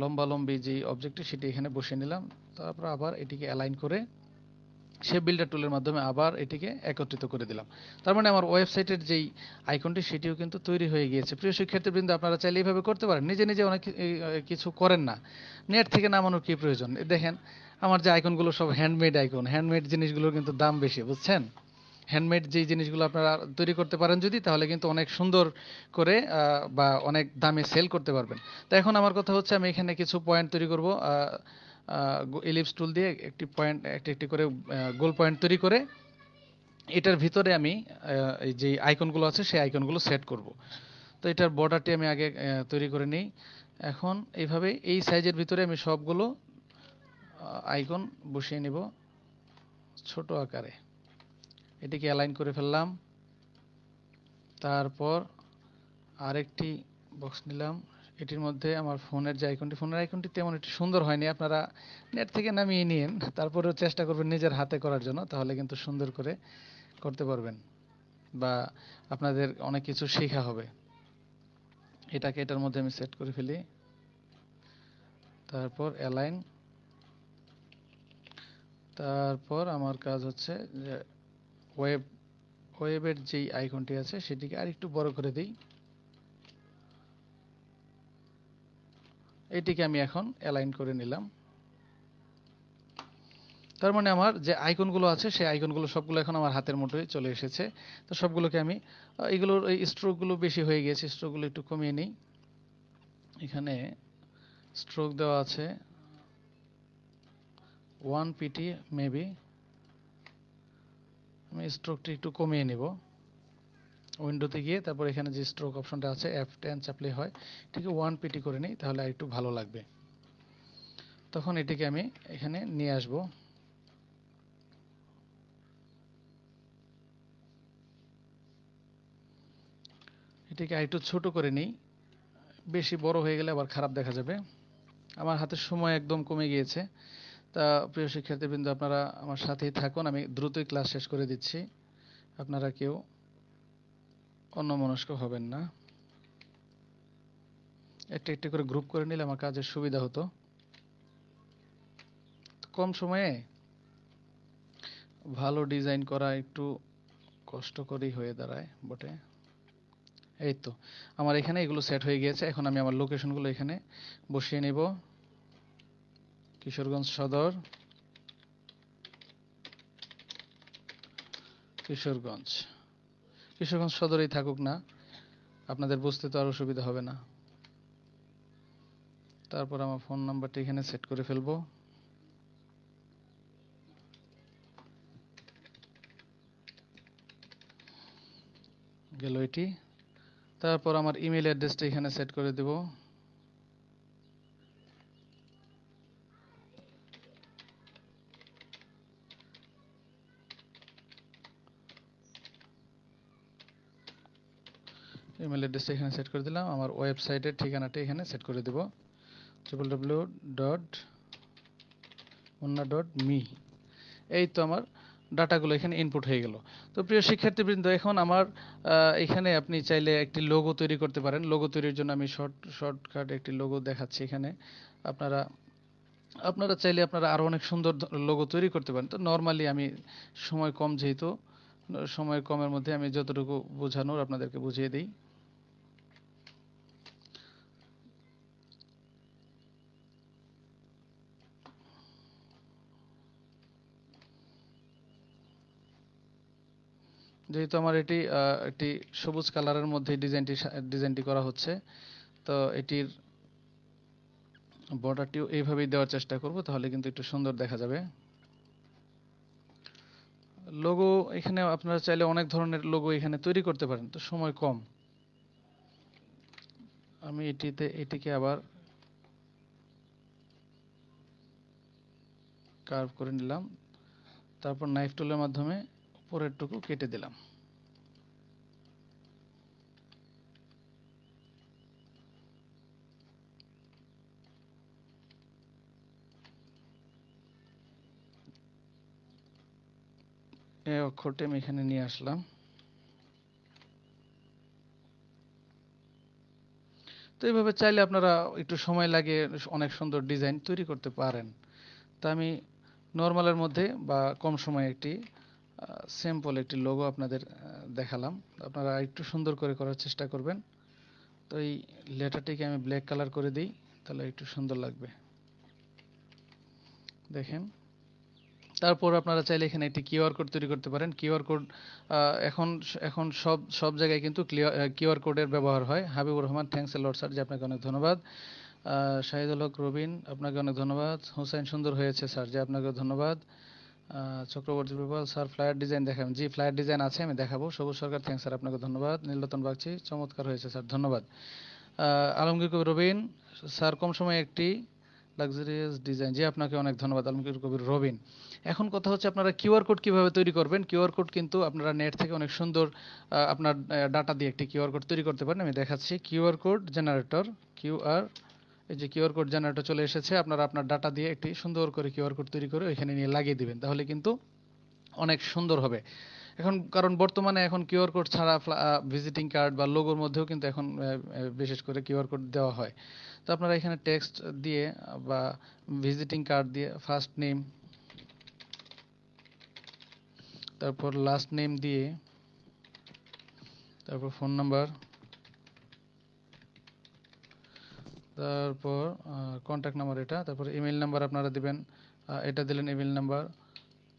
লম্বালম্বি যে অবজেক্টটি সেটি এখানে বসিয়ে নিলাম তারপর আবার এটিকে অ্যালাইন করে সে বিল্ডার টুলের মাধ্যমে আবার এটিকে একত্রিত করে দিলাম তার মানে আমার ওয়েবসাইটের যেই আইকনটি সেটিও কিন্তু তৈরি হয়ে গিয়েছে প্রিয় শিক্ষার্থীবৃন্দ আপনারা চাইলে এইভাবে করতে পারেন নিজে নিজে অনেক কিছু করেন না নেট থেকে নামানোর কী প্রয়োজন দেখেন আমার যে আইকনগুলো সব হ্যান্ডমেড আইকন হ্যান্ডমেড জিনিসগুলোর কিন্তু দাম বেশি বুঝছেন হ্যান্ডমেড যে জিনিসগুলো আপনারা তৈরি করতে পারেন যদি তাহলে কিন্তু অনেক সুন্দর করে বা অনেক দামে সেল করতে পারবেন তো এখন আমার কথা হচ্ছে আমি এখানে কিছু পয়েন্ট তৈরি করব ইলিপস টুল দিয়ে একটি পয়েন্ট একটি একটি করে গোল পয়েন্ট তৈরি করে এটার ভিতরে আমি যে আইকনগুলো আছে সেই আইকনগুলো সেট করব তো এটার বর্ডারটি আমি আগে তৈরি করে নিই এখন এইভাবে এই সাইজের ভিতরে আমি সবগুলো আইকন বসিয়ে নেব ছোট আকারে এটিকে অ্যালাইন করে ফেললাম তারপর আরেকটি বক্স নিলাম এটির মধ্যে আমার ফোনের যে আইকনটি ফোনের আইকনটি তেমন একটি সুন্দর হয়নি আপনারা নেট থেকে নামিয়ে নিন তারপরেও চেষ্টা করবেন নিজের হাতে করার জন্য তাহলে কিন্তু সুন্দর করে করতে পারবেন বা আপনাদের অনেক কিছু শেখা হবে এটাকে এটার মধ্যে আমি সেট করে ফেলি তারপর অ্যালাইন তারপর আমার কাজ হচ্ছে যে ওয়েব ওয়েবের যেই আইকনটি আছে সেটিকে আর একটু বড় করে দিই এটিকে আমি এখন অ্যালাইন করে নিলাম তার মানে আমার যে আইকনগুলো আছে সেই আইকনগুলো সবগুলো এখন আমার হাতের মুঠোয় চলে এসেছে তো সবগুলোকে আমি এগুলোর এই স্ট্রোকগুলো বেশি হয়ে গিয়েছে স্ট্রোকগুলো একটু কমিয়ে নিই এখানে স্ট্রোক দেওয়া আছে ওয়ান পিটি মেবি আমি স্ট্রোকটি একটু কমিয়ে নিব উইন্ডোতে গিয়ে তারপর এখানে যে স্ট্রোক অপশনটা আছে এফ টেন চাপলে হয় এটাকে ওয়ান পিটি করে নিই তাহলে আর একটু ভালো লাগবে তখন এটিকে আমি এখানে নিয়ে আসব এটিকে আর একটু ছোটো করে নিই বেশি বড় হয়ে গেলে আবার খারাপ দেখা যাবে আমার হাতে সময় একদম কমে গিয়েছে তা প্রিয় শিক্ষার্থীবৃন্দ আপনারা আমার সাথেই থাকুন আমি দ্রুতই ক্লাস শেষ করে দিচ্ছি আপনারা কেউ অন্য মনস্ক হবেন না একটা একটা করে গ্রুপ করে নিলে আমার কাজের সুবিধা হতো কম সময়ে ভালো ডিজাইন করা একটু কষ্টকরই হয়ে দাঁড়ায় বটে এই তো আমার এখানে এগুলো সেট হয়ে গিয়েছে এখন আমি আমার লোকেশনগুলো এখানে বসিয়ে নেব কিশোরগঞ্জ সদর কিশোরগঞ্জ কিশোরগঞ্জ সদরেই থাকুক না আপনাদের বুঝতে তো আর অসুবিধা হবে না তারপর আমার ফোন নাম্বারটি এখানে সেট করে ফেলবো গেল এটি তারপর আমার ইমেল অ্যাড্রেসটা এখানে সেট করে দেবো ইমেল অ্যাড্রেসটা এখানে সেট করে দিলাম আমার ওয়েবসাইটের ঠিকানাটা এখানে সেট করে দেব triple W dot Munna dot me এই তো আমার ডাটাগুলো এখানে ইনপুট হয়ে গেল তো প্রিয় শিক্ষার্থীবৃন্দ এখন আমার এখানে আপনি চাইলে একটি লোগো তৈরি করতে পারেন লোগো তৈরির জন্য আমি শর্ট শর্টকাট একটি লোগো দেখাচ্ছি এখানে আপনারা আপনারা চাইলে আপনারা আরও অনেক সুন্দর লোগো তৈরি করতে পারেন তো নর্মালি আমি সময় কম যেহেতু সময় কমের মধ্যে আমি যতটুকু বোঝানোর আপনাদেরকে বুঝিয়ে দিই যেহেতু আমার এটি একটি সবুজ কালারের মধ্যে ডিজাইনটি ডিজাইনটি করা হচ্ছে তো এটির বর্ডারটিও এইভাবেই দেওয়ার চেষ্টা করব তাহলে কিন্তু একটু সুন্দর দেখা যাবে লোগো এখানে আপনারা চাইলে অনেক ধরনের লোগো এখানে তৈরি করতে পারেন তো সময় কম আমি এটিতে এটিকে আবার কার্ভ করে নিলাম তারপর নাইফ টুলের মাধ্যমে পরের টুকু কেটে দিলাম এই অক্ষরটি আমি এখানে নিয়ে আসলাম তো এইভাবে চাইলে আপনারা একটু সময় লাগে অনেক সুন্দর ডিজাইন তৈরি করতে পারেন তা আমি নর্মালের মধ্যে বা কম সময়ে একটি সিম্পল একটি লোগো আপনাদের দেখালাম আপনারা একটু সুন্দর করে করার চেষ্টা করবেন তো এই লেটারটিকে আমি ব্ল্যাক কালার করে দিই তাহলে একটু সুন্দর লাগবে দেখেন তারপর আপনারা চাইলে এখানে একটি কিউআর কোড তৈরি করতে পারেন কিউআর কোড এখন এখন সব সব জায়গায় কিন্তু কিউআর কোডের ব্যবহার হয় Habibur Rahman thanks a lot sir যে আপনাকে অনেক ধন্যবাদ শাহিদুল হক রবিন আপনাকে অনেক ধন্যবাদ হুসাইন সুন্দর হয়েছে স্যার যে আপনাকে ধন্যবাদ চক্রবর্তী প্রবল স্যার ফ্লায়ার ডিজাইন দেখাবেন জি ফ্লায়ার ডিজাইন আছে আমি দেখাবো সবুজ সরকার থ্যাংক স্যার আপনাকে ধন্যবাদ নীলরতন বাগচি চমৎকার হয়েছে স্যার ধন্যবাদ আলমগীর কবির রবিন স্যার কম সময়ে একটি লাক্সারিয়াস ডিজাইন জি আপনাকে অনেক ধন্যবাদ আলমগীর কবির রবিন এখন কথা হচ্ছে আপনারা কিউআর কোড কিভাবে তৈরি করবেন কিউআর কোড কিন্তু আপনারা নেট থেকে অনেক সুন্দর আপনার ডাটা দিয়ে একটি কিউআর কোড তৈরি করতে পারেন আমি দেখাচ্ছি কিউআর কোড জেনারেটর কিউআর এই যে কিউআর কোড জেনারেটর চলে এসেছে আপনারা আপনার ডাটা দিয়ে একটি সুন্দর করে কিউআর কোড তৈরি করে ওইখানে নিয়ে লাগিয়ে দিবেন তাহলে কিন্তু অনেক সুন্দর হবে এখন কারণ বর্তমানে এখন কিউআর কোড ছাড়া ভিজিটিং কার্ড বা লোগোর মধ্যেও কিন্তু এখন বিশেষ করে কিউআর কোড দেওয়া হয় তো আপনারা এখানে টেক্সট দিয়ে বা ভিজিটিং কার্ড দিয়ে ফার্স্ট নেম তারপর লাস্ট নেম দিয়ে তারপর ফোন নাম্বার তারপর কন্ট্যাক্ট নাম্বার এটা তারপরে ইমেল নাম্বার আপনারা দিবেন এটা দিলেন ইমেল নাম্বার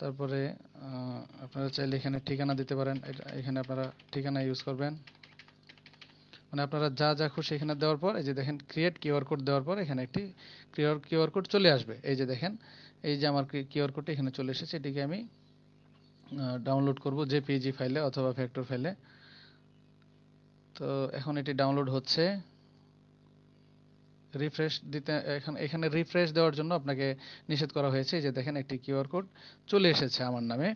তারপরে আপনারা চাইলে এখানে ঠিকানা দিতে পারেন এখানে আপনারা ঠিকানা ইউজ করবেন মানে আপনারা যা যা খুশি এখানে দেওয়ার পর এই যে দেখেন ক্রিয়েট কিউআর কোড দেওয়ার পর এখানে একটি ক্রিয়ার কিউআর কোড চলে আসবে এই যে দেখেন এই যে আমার কিউআর কোডটি এখানে চলে এসেছে এটিকে আমি ডাউনলোড করব পিজি ফাইলে অথবা ফ্যাক্টর ফাইলে তো এখন এটি ডাউনলোড হচ্ছে রিফ্রেশ দিতে এখানে এখানে রিফ্রেশ দেওয়ার জন্য আপনাকে নিষেধ করা হয়েছে যে দেখেন একটি কিউআর কোড চলে এসেছে আমার নামে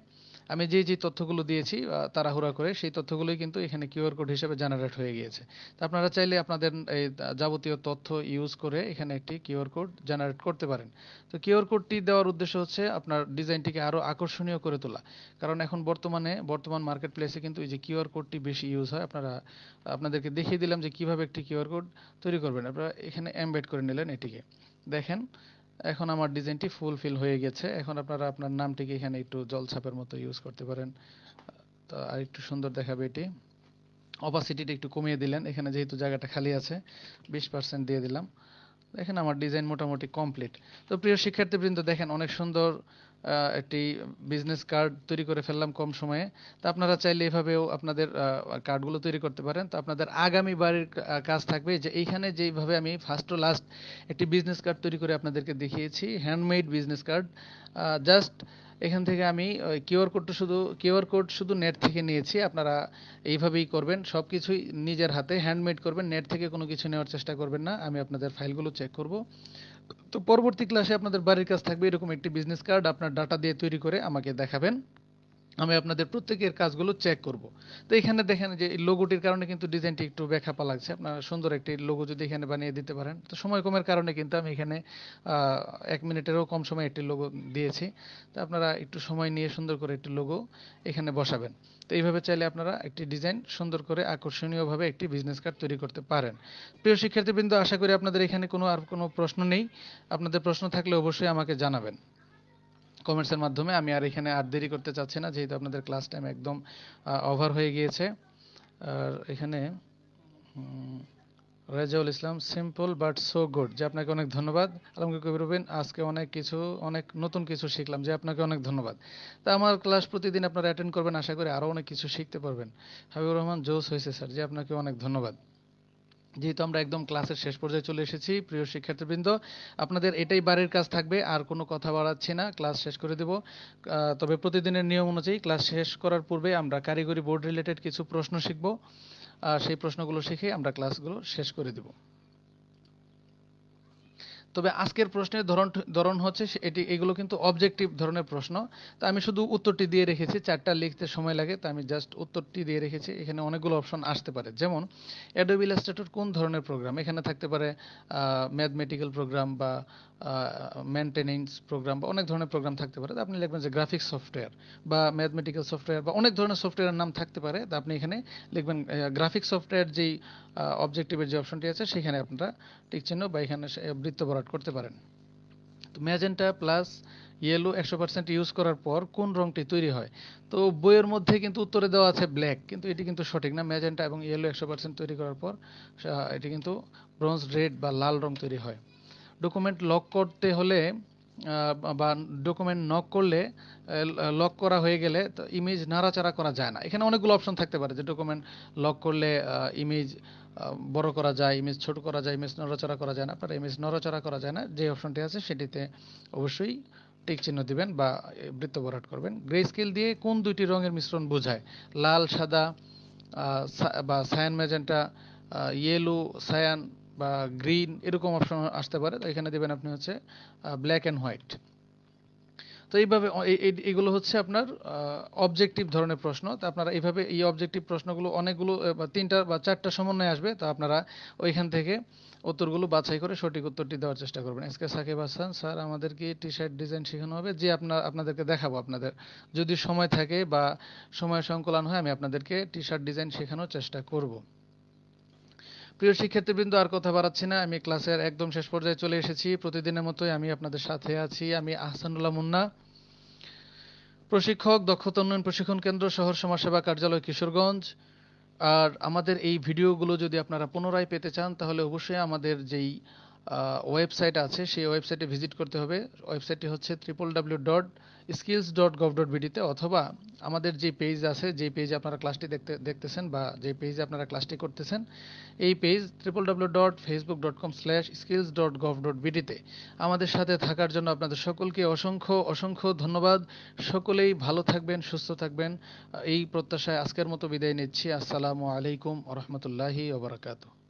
আমি যে যে তথ্যগুলো দিয়েছি তাড়াহুড়া করে সেই তথ্যগুলোই কিন্তু এখানে কিউআর কোড হিসেবে জেনারেট হয়ে গিয়েছে তা আপনারা চাইলে আপনাদের এই যাবতীয় তথ্য ইউজ করে এখানে একটি কিউআর কোড জেনারেট করতে পারেন তো কিউআর কোডটি দেওয়ার উদ্দেশ্য হচ্ছে আপনার ডিজাইনটিকে আরও আকর্ষণীয় করে তোলা কারণ এখন বর্তমানে বর্তমান মার্কেট প্লেসে কিন্তু এই যে কিউআর কোডটি বেশি ইউজ হয় আপনারা আপনাদেরকে দেখিয়ে দিলাম যে কিভাবে একটি কিউআর কোড তৈরি করবেন আপনারা এখানে এমবেড করে নিলেন এটিকে দেখেন এখন আমার ডিজাইনটি ফুলফিল হয়ে গেছে এখন আপনারা আপনার নামটিকে এখানে একটু জলছাপের মতো ইউজ করতে পারেন তো আর একটু সুন্দর দেখাবে এটি অপাসিটিটা একটু কমিয়ে দিলেন এখানে যেহেতু জায়গাটা খালি আছে বিশ পার্সেন্ট দিয়ে দিলাম এখানে আমার ডিজাইন মোটামুটি কমপ্লিট তো প্রিয় শিক্ষার্থীবৃন্দ দেখেন অনেক সুন্দর একটি বিজনেস কার্ড তৈরি করে ফেললাম কম সময়ে তা আপনারা চাইলে এভাবেও আপনাদের কার্ডগুলো তৈরি করতে পারেন তো আপনাদের আগামী বারের কাজ থাকবে যে এইখানে যেইভাবে আমি ফার্স্ট ও লাস্ট একটি বিজনেস কার্ড তৈরি করে আপনাদেরকে দেখিয়েছি হ্যান্ডমেড বিজনেস কার্ড জাস্ট এখান থেকে আমি কিউআর কোডটা শুধু কিউআর কোড শুধু নেট থেকে নিয়েছি আপনারা এইভাবেই করবেন সব কিছুই নিজের হাতে হ্যান্ডমেড করবেন নেট থেকে কোনো কিছু নেওয়ার চেষ্টা করবেন না আমি আপনাদের ফাইলগুলো চেক করবো তো পরবর্তী ক্লাসে আপনাদের বাড়ির কাছ থাকবে এরকম একটি বিজনেস কার্ড আপনার ডাটা দিয়ে তৈরি করে আমাকে দেখাবেন আমি আপনাদের প্রত্যেকের কাজগুলো চেক করব তো এখানে দেখেন যে লোগোটির কারণে কিন্তু ডিজাইনটি একটু ব্যাখ্যাপা লাগছে আপনারা সুন্দর একটি লোগো যদি এখানে বানিয়ে দিতে পারেন তো সময় কমের কারণে কিন্তু আমি এখানে এক মিনিটেরও কম সময় একটি লোগো দিয়েছি তো আপনারা একটু সময় নিয়ে সুন্দর করে একটি লোগো এখানে বসাবেন তো এইভাবে চাইলে আপনারা একটি ডিজাইন সুন্দর করে আকর্ষণীয়ভাবে একটি বিজনেস কার্ড তৈরি করতে পারেন প্রিয় শিক্ষার্থীবৃন্দ আশা করি আপনাদের এখানে কোনো আর কোনো প্রশ্ন নেই আপনাদের প্রশ্ন থাকলে অবশ্যই আমাকে জানাবেন কমেন্টসের মাধ্যমে আমি আর এখানে আর দেরি করতে চাচ্ছি না যেহেতু আপনাদের ক্লাস টাইম একদম ওভার হয়ে গিয়েছে আর এখানে Rajaul Islam simple but so good যে আপনাকে অনেক ধন্যবাদ আলমগীর কবির রুবিন আজকে অনেক কিছু অনেক নতুন কিছু শিখলাম যে আপনাকে অনেক ধন্যবাদ তা আমার ক্লাস প্রতিদিন আপনারা অ্যাটেন্ড করবেন আশা করি আরও অনেক কিছু শিখতে পারবেন হাবিবুর রহমান জোস হয়েছে স্যার যে আপনাকে অনেক ধন্যবাদ যেহেতু আমরা একদম ক্লাসের শেষ পর্যায়ে চলে এসেছি প্রিয় শিক্ষার্থীবৃন্দ আপনাদের এটাই বারের কাজ থাকবে আর কোনো কথা বাড়াচ্ছি না ক্লাস শেষ করে দেব তবে প্রতিদিনের নিয়ম অনুযায়ী ক্লাস শেষ করার পূর্বে আমরা কারিগরি বোর্ড রিলেটেড কিছু প্রশ্ন শিখব আর সেই প্রশ্নগুলো শিখে আমরা ক্লাসগুলো শেষ করে দেব তবে আজকের প্রশ্নের ধরন ধরন হচ্ছে এটি এগুলো কিন্তু অবজেক্টিভ ধরনের প্রশ্ন তো আমি শুধু উত্তরটি দিয়ে রেখেছি চারটা লিখতে সময় লাগে তো আমি জাস্ট উত্তরটি দিয়ে রেখেছি এখানে অনেকগুলো অপশন আসতে পারে যেমন অ্যাডোবি ইলাস্ট্রেটর কোন ধরনের প্রোগ্রাম এখানে থাকতে পারে ম্যাথমেটিক্যাল প্রোগ্রাম বা মেনটেনেন্স প্রোগ্রাম বা অনেক ধরনের প্রোগ্রাম থাকতে পারে আপনি লিখবেন যে গ্রাফিক্স সফটওয়্যার বা ম্যাথমেটিক্যাল সফটওয়্যার বা অনেক ধরনের সফটওয়্যারের নাম থাকতে পারে তা আপনি এখানে লিখবেন গ্রাফিক্স সফটওয়্যার যেই অবজেক্টিভের যে অপশনটি আছে সেখানে আপনারা টিক চিহ্ন বা এখানে বৃত্ত ভরাট করতে পারেন তো ম্যাজেন্টা প্লাস ইয়েলো একশো পার্সেন্ট ইউজ করার পর কোন রংটি তৈরি হয় তো বইয়ের মধ্যে কিন্তু উত্তরে দেওয়া আছে ব্ল্যাক কিন্তু এটি কিন্তু সঠিক না ম্যাজেন্টা এবং ইয়েলো একশো পার্সেন্ট তৈরি করার পর এটি কিন্তু ব্রোঞ্জ রেড বা লাল রং তৈরি হয় ডকুমেন্ট লক করতে হলে বা ডকুমেন্ট নক করলে লক করা হয়ে গেলে তো ইমেজ নাড়াচাড়া করা যায় না এখানে অনেকগুলো অপশন থাকতে পারে যে ডকুমেন্ট লক করলে ইমেজ বড় করা যায় ইমেজ ছোট করা যায় ইমেজ নড়াচড়া করা যায় না আপনার ইমেজ নড়াচড়া করা যায় না যে অপশনটি আছে সেটিতে অবশ্যই টিক চিহ্ন দিবেন বা বৃত্ত বরাট করবেন গ্রে স্কেল দিয়ে কোন দুইটি রঙের মিশ্রণ বোঝায় লাল সাদা বা সায়ান ম্যাজেন্টা ইয়েলো সায়ান বা গ্রিন এরকম অপশন আসতে পারে তো এখানে দেবেন আপনি হচ্ছে ব্ল্যাক অ্যান্ড হোয়াইট তো এইভাবে এগুলো হচ্ছে আপনার অবজেক্টিভ ধরনের প্রশ্ন তো আপনারা এইভাবে এই অবজেক্টিভ প্রশ্নগুলো অনেকগুলো তিনটা বা চারটা সমন্বয়ে আসবে তো আপনারা ওইখান থেকে উত্তরগুলো বাছাই করে সঠিক উত্তরটি দেওয়ার চেষ্টা করবেন S K Sakib Hasan sir আমাদেরকে টি শার্ট ডিজাইন শেখানো হবে যে আপনার আপনাদেরকে দেখাবো আপনাদের যদি সময় থাকে বা সময় সংকলন হয় আমি আপনাদেরকে টি শার্ট ডিজাইন শেখানোর চেষ্টা করব প্রিয় শিক্ষার্থীবৃন্দ আর কথা বাড়াচ্ছি না আমি ক্লাসের একদম শেষ পর্যায়ে চলে এসেছি প্রতিদিনের মতোই আমি আপনাদের সাথে আছি আমি আহসানুল্লাহ মুন্না প্রশিক্ষক দক্ষতা উন্নয়ন প্রশিক্ষণ কেন্দ্র শহর সমাজসেবা কার্যালয় কিশোরগঞ্জ আর আমাদের এই ভিডিওগুলো যদি আপনারা পুনরায় পেতে চান তাহলে অবশ্যই আমাদের যেই ওয়েবসাইট আছে সেই ওয়েবসাইটে ভিজিট করতে হবে ওয়েবসাইটটি হচ্ছে triple W dot skills dot gov dot বিডিতে অথবা আমাদের যে পেজ আছে যে পেজে আপনারা ক্লাসটি দেখতে দেখতেছেন বা যে পেজে আপনারা ক্লাসটি করতেছেন এই page triple W dot Facebook dot com slash skills dot gov dot বিডিতে আমাদের সাথে থাকার জন্য আপনাদের সকলকে অসংখ্য অসংখ্য ধন্যবাদ সকলেই ভালো থাকবেন সুস্থ থাকবেন এই প্রত্যাশায় আজকের মতো বিদায় নিচ্ছি আসসালামু আলাইকুম রহমতুল্লাহি ওবরাকাতু